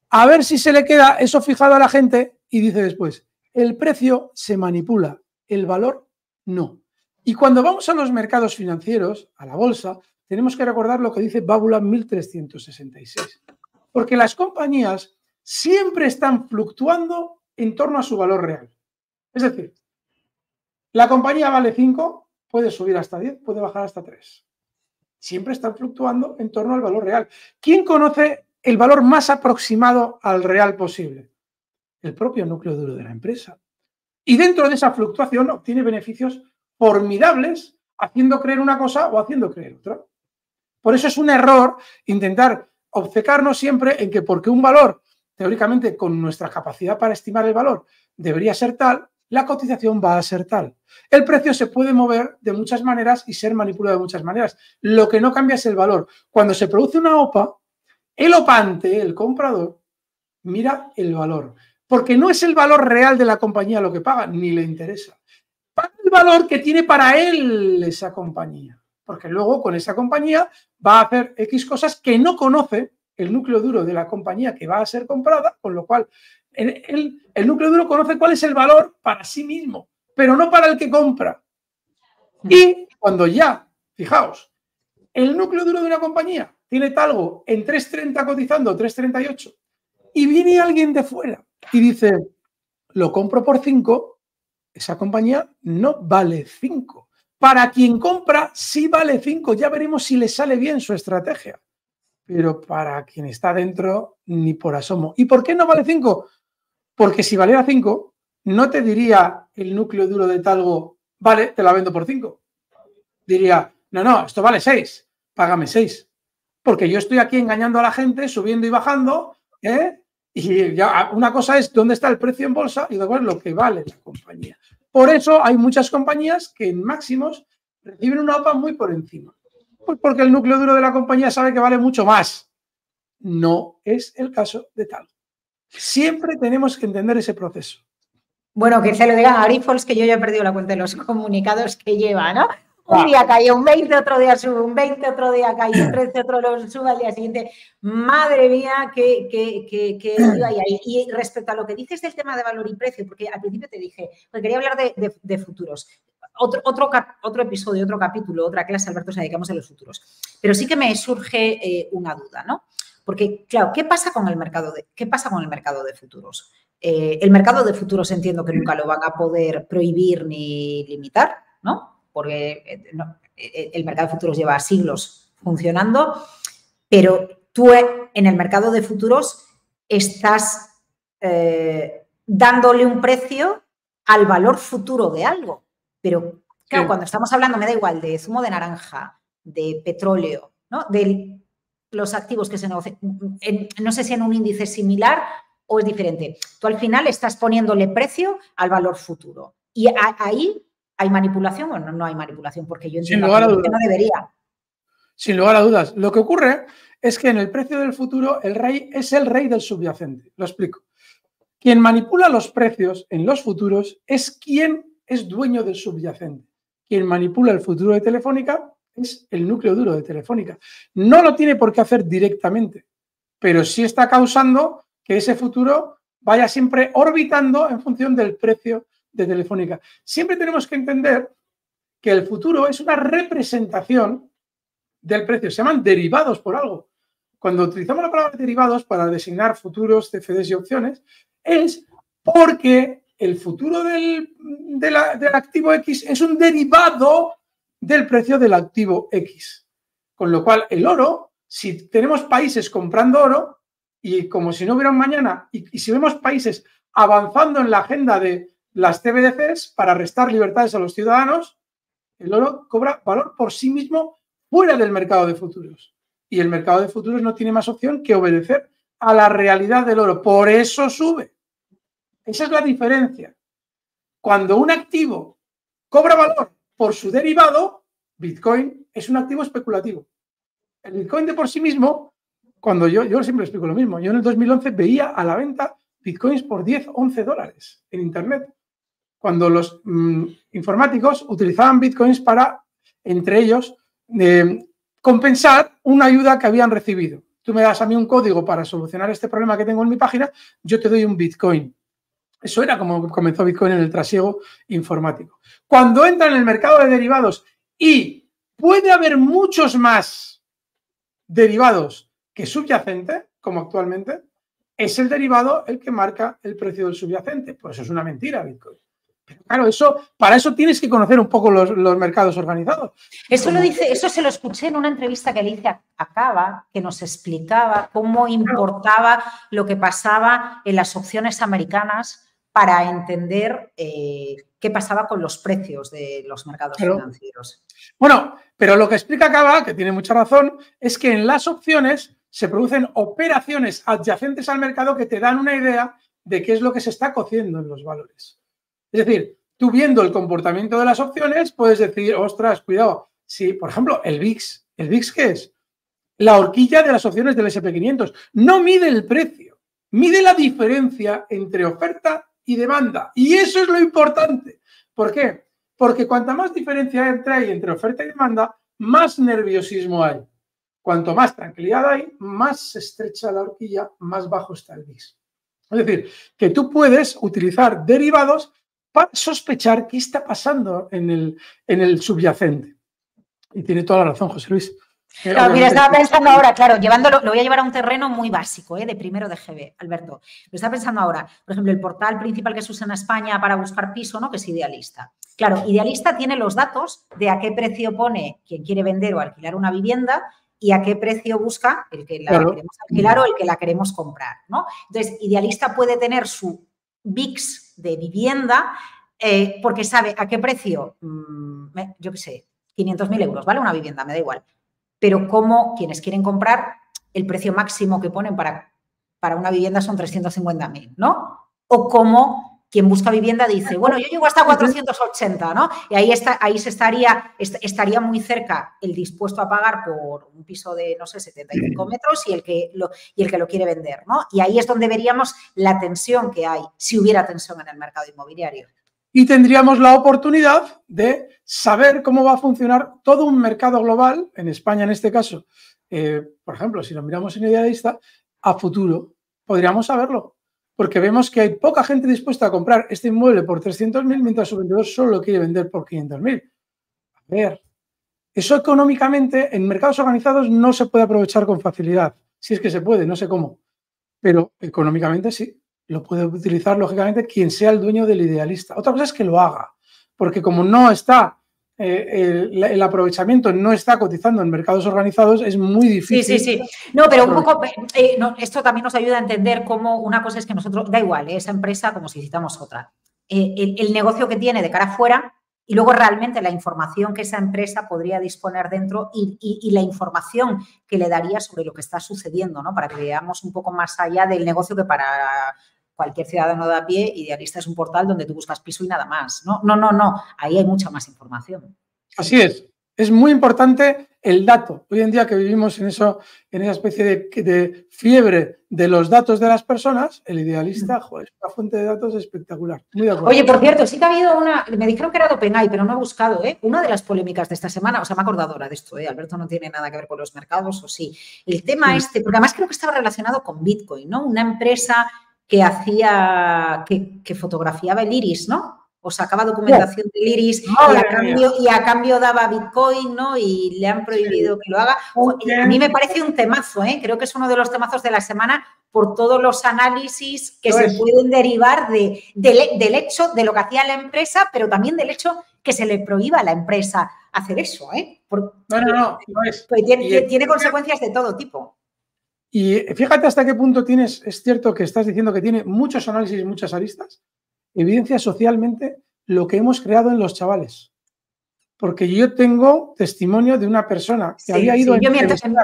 S1: a ver si se le queda eso fijado a la gente y dice después, el precio se manipula, el valor no. Y cuando vamos a los mercados financieros, a la bolsa, tenemos que recordar lo que dice Bábula 1366. Porque las compañías siempre están fluctuando en torno a su valor real. Es decir, la compañía vale 5, puede subir hasta 10, puede bajar hasta 3. Siempre están fluctuando en torno al valor real. ¿Quién conoce el valor más aproximado al real posible? el propio núcleo duro de la empresa. Y dentro de esa fluctuación obtiene beneficios formidables haciendo creer una cosa o haciendo creer otra. Por eso es un error intentar obcecarnos siempre en que porque un valor, teóricamente con nuestra capacidad para estimar el valor, debería ser tal, la cotización va a ser tal. El precio se puede mover de muchas maneras y ser manipulado de muchas maneras. Lo que no cambia es el valor. Cuando se produce una OPA, el opante, el comprador, mira el valor, porque no es el valor real de la compañía lo que paga, ni le interesa. Paga el valor que tiene para él esa compañía, porque luego con esa compañía va a hacer X cosas que no conoce el núcleo duro de la compañía que va a ser comprada, con lo cual el, el núcleo duro conoce cuál es el valor para sí mismo, pero no para el que compra. Hmm. Y cuando ya, fijaos, el núcleo duro de una compañía tiene talgo en 3.30 cotizando, 3.38, y viene alguien de fuera y dice, lo compro por 5, esa compañía no vale 5. Para quien compra, sí vale 5. Ya veremos si le sale bien su estrategia. Pero para quien está dentro, ni por asomo. ¿Y por qué no vale 5? Porque si valiera 5, no te diría el núcleo duro de Talgo, vale, te la vendo por 5. Diría, no, no, esto vale 6, págame 6. Porque yo estoy aquí engañando a la gente, subiendo y bajando, ¿eh? Y ya ah, una cosa es dónde está el precio en bolsa y luego es lo que vale la compañía. Por eso hay muchas compañías que en máximos reciben una OPA muy por encima. Pues porque el núcleo duro de la compañía sabe que vale mucho más. No
S2: es el caso de tal. Siempre
S1: tenemos que entender
S2: ese proceso. Bueno, que se lo diga a Grifols, que yo ya he perdido la cuenta de los comunicados que lleva, ¿no? Un día cae, un 20, otro día sube un 20, otro día cae, un 13, otro día sube al día siguiente. Madre mía, qué... ahí. Y respecto a lo que dices del tema de valor y precio, porque al principio te dije, pues quería hablar de, futuros. Otro, otro, episodio, otro capítulo, otra clase, Alberto, se dedicamos a los futuros. Pero sí que me surge eh, una duda, ¿no? Porque, claro, ¿qué pasa con el mercado de, qué pasa con el mercado de futuros? Eh, el mercado de futuros entiendo que nunca lo van a poder prohibir ni limitar, ¿no? porque eh, eh, el mercado de futuros lleva siglos funcionando, pero tú eh, en el mercado de futuros estás dándole un precio al valor futuro de algo. Pero claro, cuando estamos hablando, me da igual, de zumo de naranja, de petróleo, De los activos que se negocian. no sé si en un índice similar o es diferente. Tú al final estás poniéndole precio al valor futuro. Y ahí ¿Hay manipulación o no, hay manipulación? Porque yo entiendo que no debería.
S1: Sin lugar a dudas. Lo que ocurre es que en el precio del futuro el rey es el rey del subyacente. Lo explico. Quien manipula los precios en los futuros es quien es dueño del subyacente. Quien manipula el futuro de Telefónica es el núcleo duro de Telefónica. No lo tiene por qué hacer directamente, pero sí está causando que ese futuro vaya siempre orbitando en función del precio de Telefónica. Siempre tenemos que entender que el futuro es una representación del precio. Se llaman derivados por algo. Cuando utilizamos la palabra derivados para designar futuros, CFDs y opciones, es porque el futuro del, activo X es un derivado del precio del activo X. Con lo cual, el oro, si tenemos países comprando oro, y como si no hubiera un mañana, y si vemos países avanzando en la agenda de las CBDCs para restar libertades a los ciudadanos, el oro cobra valor por sí mismo fuera del mercado de futuros. Y el mercado de futuros no tiene más opción que obedecer a la realidad del oro. Por eso sube. Esa es la diferencia. Cuando un activo cobra valor por su derivado, Bitcoin es un activo especulativo. El Bitcoin de por sí mismo, cuando yo, yo siempre explico lo mismo, yo en el 2011 veía a la venta Bitcoins por 10, 11 dólares en Internet cuando los mm, informáticos utilizaban bitcoins para, entre ellos, eh, compensar una ayuda que habían recibido. Tú me das a mí un código para solucionar este problema que tengo en mi página, yo te doy un bitcoin. Eso era como comenzó Bitcoin en el trasiego informático. Cuando entra en el mercado de derivados y puede haber muchos más derivados que subyacente, como actualmente, es el derivado el que marca el precio del subyacente. Pues eso es una mentira, Bitcoin claro, eso, para eso tienes que conocer un poco los, mercados
S2: organizados. Eso dice, eso se lo escuché en una entrevista que le hice a Acaba, que nos explicaba cómo importaba lo que pasaba en las opciones americanas para entender eh, qué pasaba con los precios de los mercados financieros.
S1: Bueno, pero lo que explica Cava, que tiene mucha razón, es que en las opciones se producen operaciones adyacentes al mercado que te dan una idea de qué es lo que se está cociendo en los valores. Es decir, tú viendo el comportamiento de las opciones puedes decir, ostras, cuidado, Sí, por ejemplo, el VIX, ¿el VIX qué es? La horquilla de las opciones del SP500. No mide el precio, mide la diferencia entre oferta y demanda. Y eso es lo importante. ¿Por qué? Porque cuanta más diferencia entre hay entre oferta y demanda, más nerviosismo hay. Cuanto más tranquilidad hay, más estrecha la horquilla, más bajo está el VIX. Es decir, que tú puedes utilizar derivados sospechar qué está pasando en el, en el subyacente. Y tiene toda la razón, José Luis. Claro, mira, estaba pensando ahora, claro, llevándolo,
S2: lo voy a llevar a un terreno muy básico, eh, de primero de GB, Alberto. Lo estaba pensando ahora, por ejemplo, el portal principal que se usa en España para buscar piso, ¿no? Que es Idealista. Claro, Idealista tiene los datos de a qué precio pone quien quiere vender o alquilar una vivienda y a qué precio busca el que la queremos alquilar o el que la queremos comprar, ¿no? Entonces, Idealista puede tener su VIX de vivienda eh, porque sabe a qué precio, mm, yo qué sé, 500.000 euros, ¿vale? Una vivienda, me da igual. Pero como quienes quieren comprar, el precio máximo que ponen para, para una vivienda son 350.000, ¿no? O cómo quien busca vivienda dice, bueno, yo llego hasta 480, ¿no? Y ahí, está, ahí se estaría, estaría muy cerca el dispuesto a pagar por un piso de, no sé, 75 metros y el, que lo, y el que lo quiere vender, ¿no? Y ahí es donde veríamos la tensión que hay, si hubiera tensión en el mercado inmobiliario.
S1: Y tendríamos la oportunidad de saber cómo va a funcionar todo un mercado global, en España en este caso, eh, por ejemplo, si lo miramos en idealista, a futuro. Podríamos saberlo, porque vemos que hay poca gente dispuesta a comprar este inmueble por 300.000 mientras su vendedor solo quiere vender por 500.000. A ver, eso económicamente en mercados organizados no se puede aprovechar con facilidad, si es que se puede, no sé cómo, pero económicamente sí, lo puede utilizar lógicamente quien sea el dueño del idealista. Otra cosa es que lo haga, porque como no está eh, el, aprovechamiento no está cotizando en mercados organizados, es muy difícil. Sí, sí, sí. No, pero un poco,
S2: eh, eh, esto también nos ayuda a entender cómo una cosa es que nosotros, da igual, esa empresa como si necesitamos otra. El, negocio que tiene de cara afuera y luego realmente la información que esa empresa podría disponer dentro y, la información que le daría sobre lo que está sucediendo, ¿no? Para que veamos un poco más allá del negocio que para cualquier ciudadano de a pie, Idealista es un portal donde tú buscas piso y nada más. No, no, no, no. Ahí hay mucha más información.
S1: Así es. Es muy importante el dato. Hoy en día que vivimos en, eso, en esa especie de, fiebre de los datos de las personas, el idealista joder, es una
S2: fuente de datos espectacular. Muy Oye, por cierto, sí que ha habido una, me dijeron que era de OpenAI, pero no he buscado, ¿eh? una de las polémicas de esta semana, o sea, me acordado ahora de esto, ¿eh? Alberto no tiene nada que ver con los mercados, o sí. El tema este, porque además creo que estaba relacionado con Bitcoin, ¿no? Una empresa que hacía, que, fotografiaba el iris, ¿no? o sacaba documentación del iris y a, cambio, y a, cambio, daba Bitcoin, ¿no? Y le han prohibido que lo haga. A mí me parece un temazo, ¿eh? Creo que es uno de los temazos de la semana por todos los análisis que se pues pueden derivar de, del hecho de lo que hacía la empresa, pero también del hecho que se le prohíba a la empresa hacer eso, ¿eh? no, no, no, pues tiene consecuencias de todo tipo.
S1: Y fíjate hasta qué punto tienes, es cierto que estás diciendo que tiene muchos análisis y muchas aristas, evidencia socialmente lo que hemos creado en los chavales. Porque yo tengo testimonio de una persona que había ido en,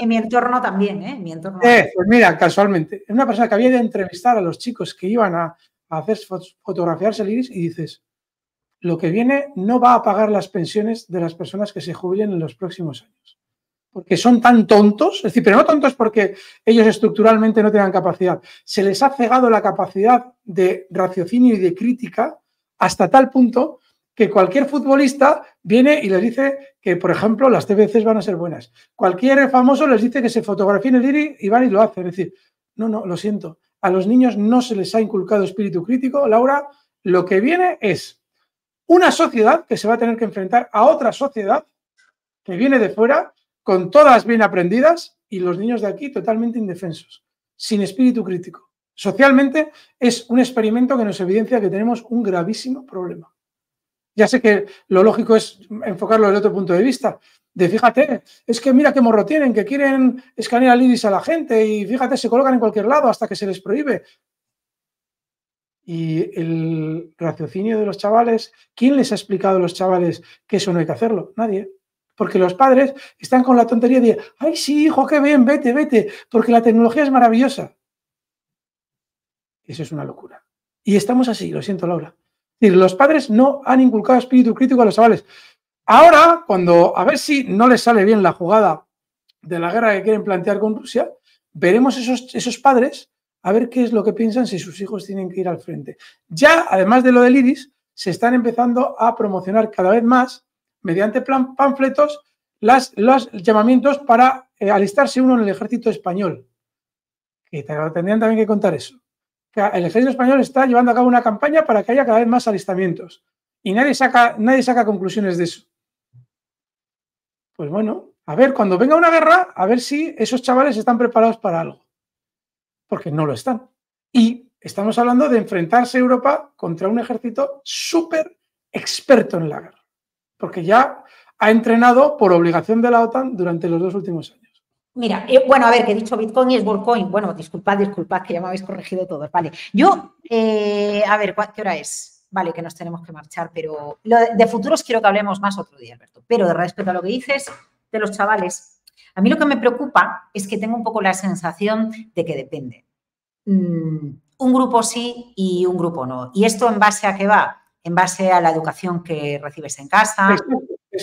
S2: mi entorno también, ¿eh? mi entorno... Eh,
S1: pues mira, casualmente, una persona que había ido a entrevistar a los chicos que iban a, a hacer fotografiarse el iris y dices, lo que viene no va a pagar las pensiones de las personas que se jubilen en los próximos años porque son tan tontos, es decir, pero no tontos porque ellos estructuralmente no tengan capacidad, se les ha cegado la capacidad de raciocinio y de crítica hasta tal punto que cualquier futbolista viene y les dice que, por ejemplo, las TBCs van a ser buenas. Cualquier famoso les dice que se fotografíen el IRI y van y lo hacen. Es decir, no, no, lo siento. A los niños no se les ha inculcado espíritu crítico. Laura, lo que viene es una sociedad que se va a tener que enfrentar a otra sociedad que viene de fuera con todas bien aprendidas y los niños de aquí totalmente indefensos, sin espíritu crítico. Socialmente es un experimento que nos evidencia que tenemos un gravísimo problema. Ya sé que lo lógico es enfocarlo desde otro punto de vista. De fíjate, es que mira qué morro tienen, que quieren escanear al iris a la gente y fíjate, se colocan en cualquier lado hasta que se les prohíbe. Y el raciocinio de los chavales, ¿quién les ha explicado a los chavales que eso no hay que hacerlo? Nadie. Porque los padres están con la tontería de, ay, sí, hijo, qué bien, vete, vete, porque la tecnología es maravillosa. Eso es una locura. Y estamos así, lo siento, Laura. los padres no han inculcado espíritu crítico a los chavales. Ahora, cuando a ver si no les sale bien la jugada de la guerra que quieren plantear con Rusia, veremos esos, esos padres a ver qué es lo que piensan si sus hijos tienen que ir al frente. Ya, además de lo del IRIS, se están empezando a promocionar cada vez más mediante plan, panfletos los llamamientos para eh, alistarse uno en el ejército español. Que tendrían también que contar eso. el ejército español está llevando a cabo una campaña para que haya cada vez más alistamientos. Y nadie saca, nadie saca conclusiones de eso. Pues bueno, a ver, cuando venga una guerra, a ver si esos chavales están preparados para algo. Porque no lo están. Y estamos hablando de enfrentarse a Europa contra un ejército súper experto en la guerra porque ya ha entrenado por obligación de la OTAN durante los dos últimos años.
S2: Mira, eh, bueno, a ver, que he dicho Bitcoin y es WorldCoin. Bueno, disculpad, disculpad, que ya me habéis corregido todo. Vale, yo, eh, a ver, ¿qué hora es? Vale, que nos tenemos que marchar, pero de, futuros quiero que hablemos más otro día, Alberto. Pero de respecto a lo que dices de los chavales, a mí lo que me preocupa es que tengo un poco la sensación de que depende. Mm, un grupo sí y un grupo no. ¿Y esto en base a qué va? en base a la educación que recibes en casa,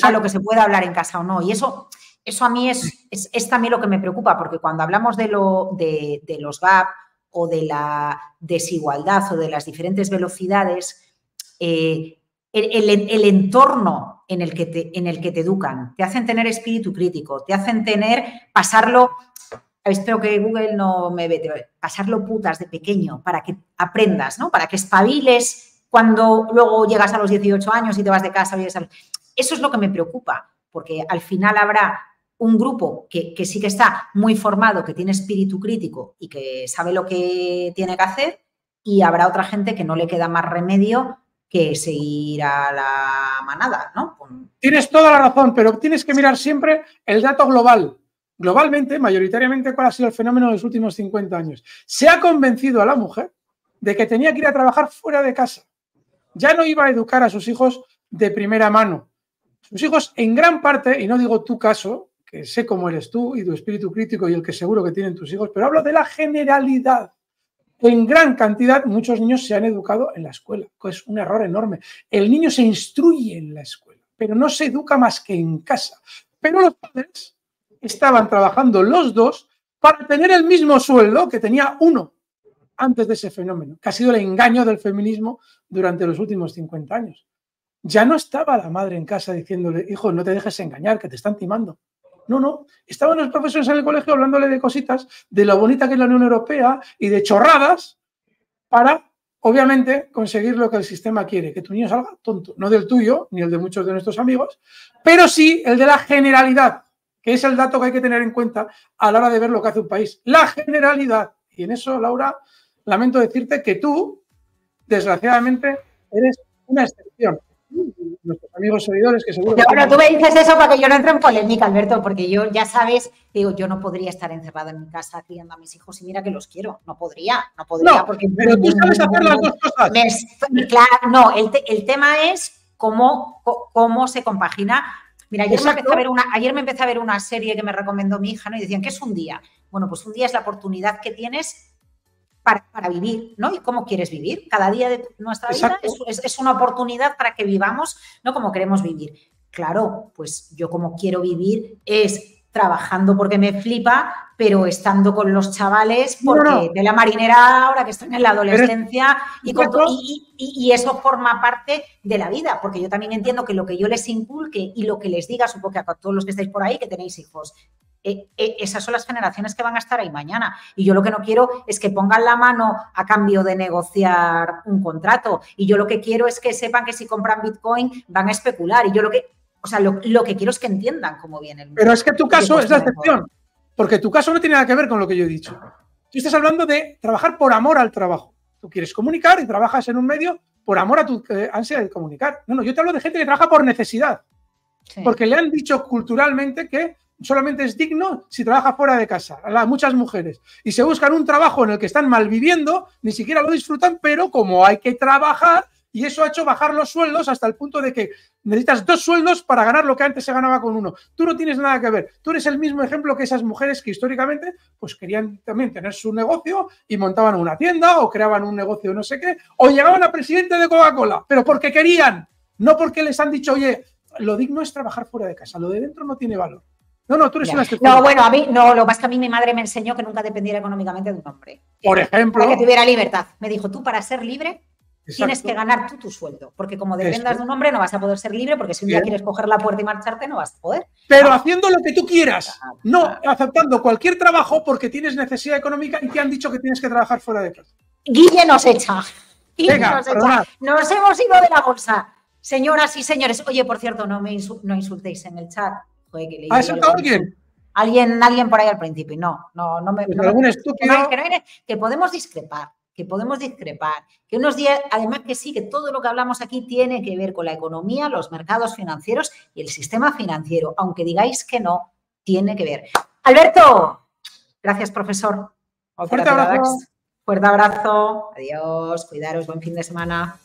S2: a lo que se pueda hablar en casa o no. Y eso, eso a mí es, es, también lo que me preocupa, porque cuando hablamos de, lo, de, los GAP o de la desigualdad o de las diferentes velocidades, eh, el, entorno en el, que te, en el que te educan, te hacen tener espíritu crítico, te hacen tener, pasarlo, espero que Google no me vete, pasarlo putas de pequeño para que aprendas, ¿no? para que espabiles cuando luego llegas a los 18 años y te vas de casa. Eso es lo que me preocupa, porque al final habrá un grupo que, que, sí que está muy formado, que tiene espíritu crítico y que sabe lo que tiene que hacer, y habrá otra gente que no le queda más remedio que seguir a la manada, ¿no? Tienes toda la razón,
S1: pero tienes que mirar siempre el dato global. Globalmente, mayoritariamente, ¿cuál ha sido el fenómeno de los últimos 50 años? Se ha convencido a la mujer de que tenía que ir a trabajar fuera de casa ya no iba a educar a sus hijos de primera mano. Sus hijos, en gran parte, y no digo tu caso, que sé cómo eres tú y tu espíritu crítico y el que seguro que tienen tus hijos, pero hablo de la generalidad. En gran cantidad, muchos niños se han educado en la escuela, es un error enorme. El niño se instruye en la escuela, pero no se educa más que en casa. Pero los padres estaban trabajando los dos para tener el mismo sueldo que tenía uno antes de ese fenómeno, que ha sido el engaño del feminismo durante los últimos 50 años. Ya no estaba la madre en casa diciéndole, hijo, no te dejes engañar, que te están timando. No, no, estaban los profesores en el colegio hablándole de cositas, de lo bonita que es la Unión Europea y de chorradas para, obviamente, conseguir lo que el sistema quiere, que tu niño salga tonto, no del tuyo, ni el de muchos de nuestros amigos, pero sí el de la generalidad, que es el dato que hay que tener en cuenta a la hora de ver lo que hace un país. La generalidad. Y en eso, Laura, lamento decirte que tú, desgraciadamente, eres una excepción.
S2: Nuestros amigos
S1: seguidores que seguro... que... tú me dices eso
S2: para que yo no entre en polémica, Alberto, porque yo, ya sabes, digo, yo no podría estar encerrada en mi casa criando a mis hijos y mira que los quiero. No podría, no podría. porque pero tú sabes hacer las dos cosas. claro, no, el, tema es cómo, cómo se compagina Mira, ayer me, a ver una, ayer me, empecé a ver una, serie que me recomendó mi hija, ¿no? Y decían, que es un día? Bueno, pues un día es la oportunidad que tienes para, vivir, ¿no? Y cómo quieres vivir. Cada día de nuestra vida es, es, una oportunidad para que vivamos, ¿no? Como queremos vivir. Claro, pues yo como quiero vivir es trabajando porque me flipa, pero estando con los chavales, porque de la marinera ahora que están en la adolescencia y, y, eso forma parte de la vida, porque yo también entiendo que lo que yo les inculque y lo que les diga, supongo que a todos los que estáis por ahí que tenéis hijos, e, e, esas son las generaciones que van a estar ahí mañana. Y yo lo que no quiero es que pongan la mano a cambio de negociar un contrato. Y yo lo que quiero es que sepan que si compran Bitcoin van a especular. Y yo lo que, o sea, lo, que quiero es que entiendan cómo viene el
S1: Pero es que tu caso pues es la excepción, porque tu caso no tiene nada que ver con lo que yo he dicho. Tú estás hablando de trabajar por amor al trabajo. Tú quieres comunicar y trabajas en un medio por amor a tu eh, ansia de comunicar. No, no, yo te hablo de gente que trabaja por necesidad. Porque le han dicho culturalmente que solamente es digno si trabaja fuera de casa, muchas mujeres. Y se buscan un trabajo en el que están mal viviendo, ni siquiera lo disfrutan, pero como hay que trabajar, y eso ha hecho bajar los sueldos hasta el punto de que necesitas dos sueldos para ganar lo que antes se ganaba con uno. Tú no tienes nada que ver. Tú eres el mismo ejemplo que esas mujeres que históricamente pues querían también tener su negocio y montaban una tienda o creaban un negocio no sé qué o llegaban a presidente de Coca-Cola, pero porque querían, no porque les han dicho, "Oye, lo digno es trabajar fuera de casa,
S2: lo de dentro no tiene valor." No, no, tú eres una No, bueno, a mí, no, lo más que a mí mi madre me enseñó que nunca dependiera económicamente de un hombre. Por ejemplo. Para que tuviera libertad. Me dijo, tú para ser libre tienes que ganar tú tu sueldo, porque como dependas de un hombre no vas a poder ser libre, porque si un día quieres coger la puerta y marcharte no vas a poder.
S1: Pero ah. haciendo lo que tú quieras, ah, no aceptando cualquier trabajo porque tienes necesidad
S2: económica y te han dicho que tienes que trabajar fuera de casa. Guille nos echa. Guille nos, echa. nos hemos ido de la bolsa. Señoras y señores, oye, por cierto, no me no insultéis en el chat. ¿Ha ah, alguien? Alguien, por ahí al principio. No, no, no me. Que, podemos discrepar, que podemos discrepar. Que unos días, además que sí, que todo lo que hablamos aquí tiene que ver con la economía, los mercados financieros y el sistema financiero. Aunque digáis que no, tiene que ver. Alberto, gracias, profesor. Fuerte abrazo. Fuerte abrazo. Adiós. Cuidaros. Buen fin de semana.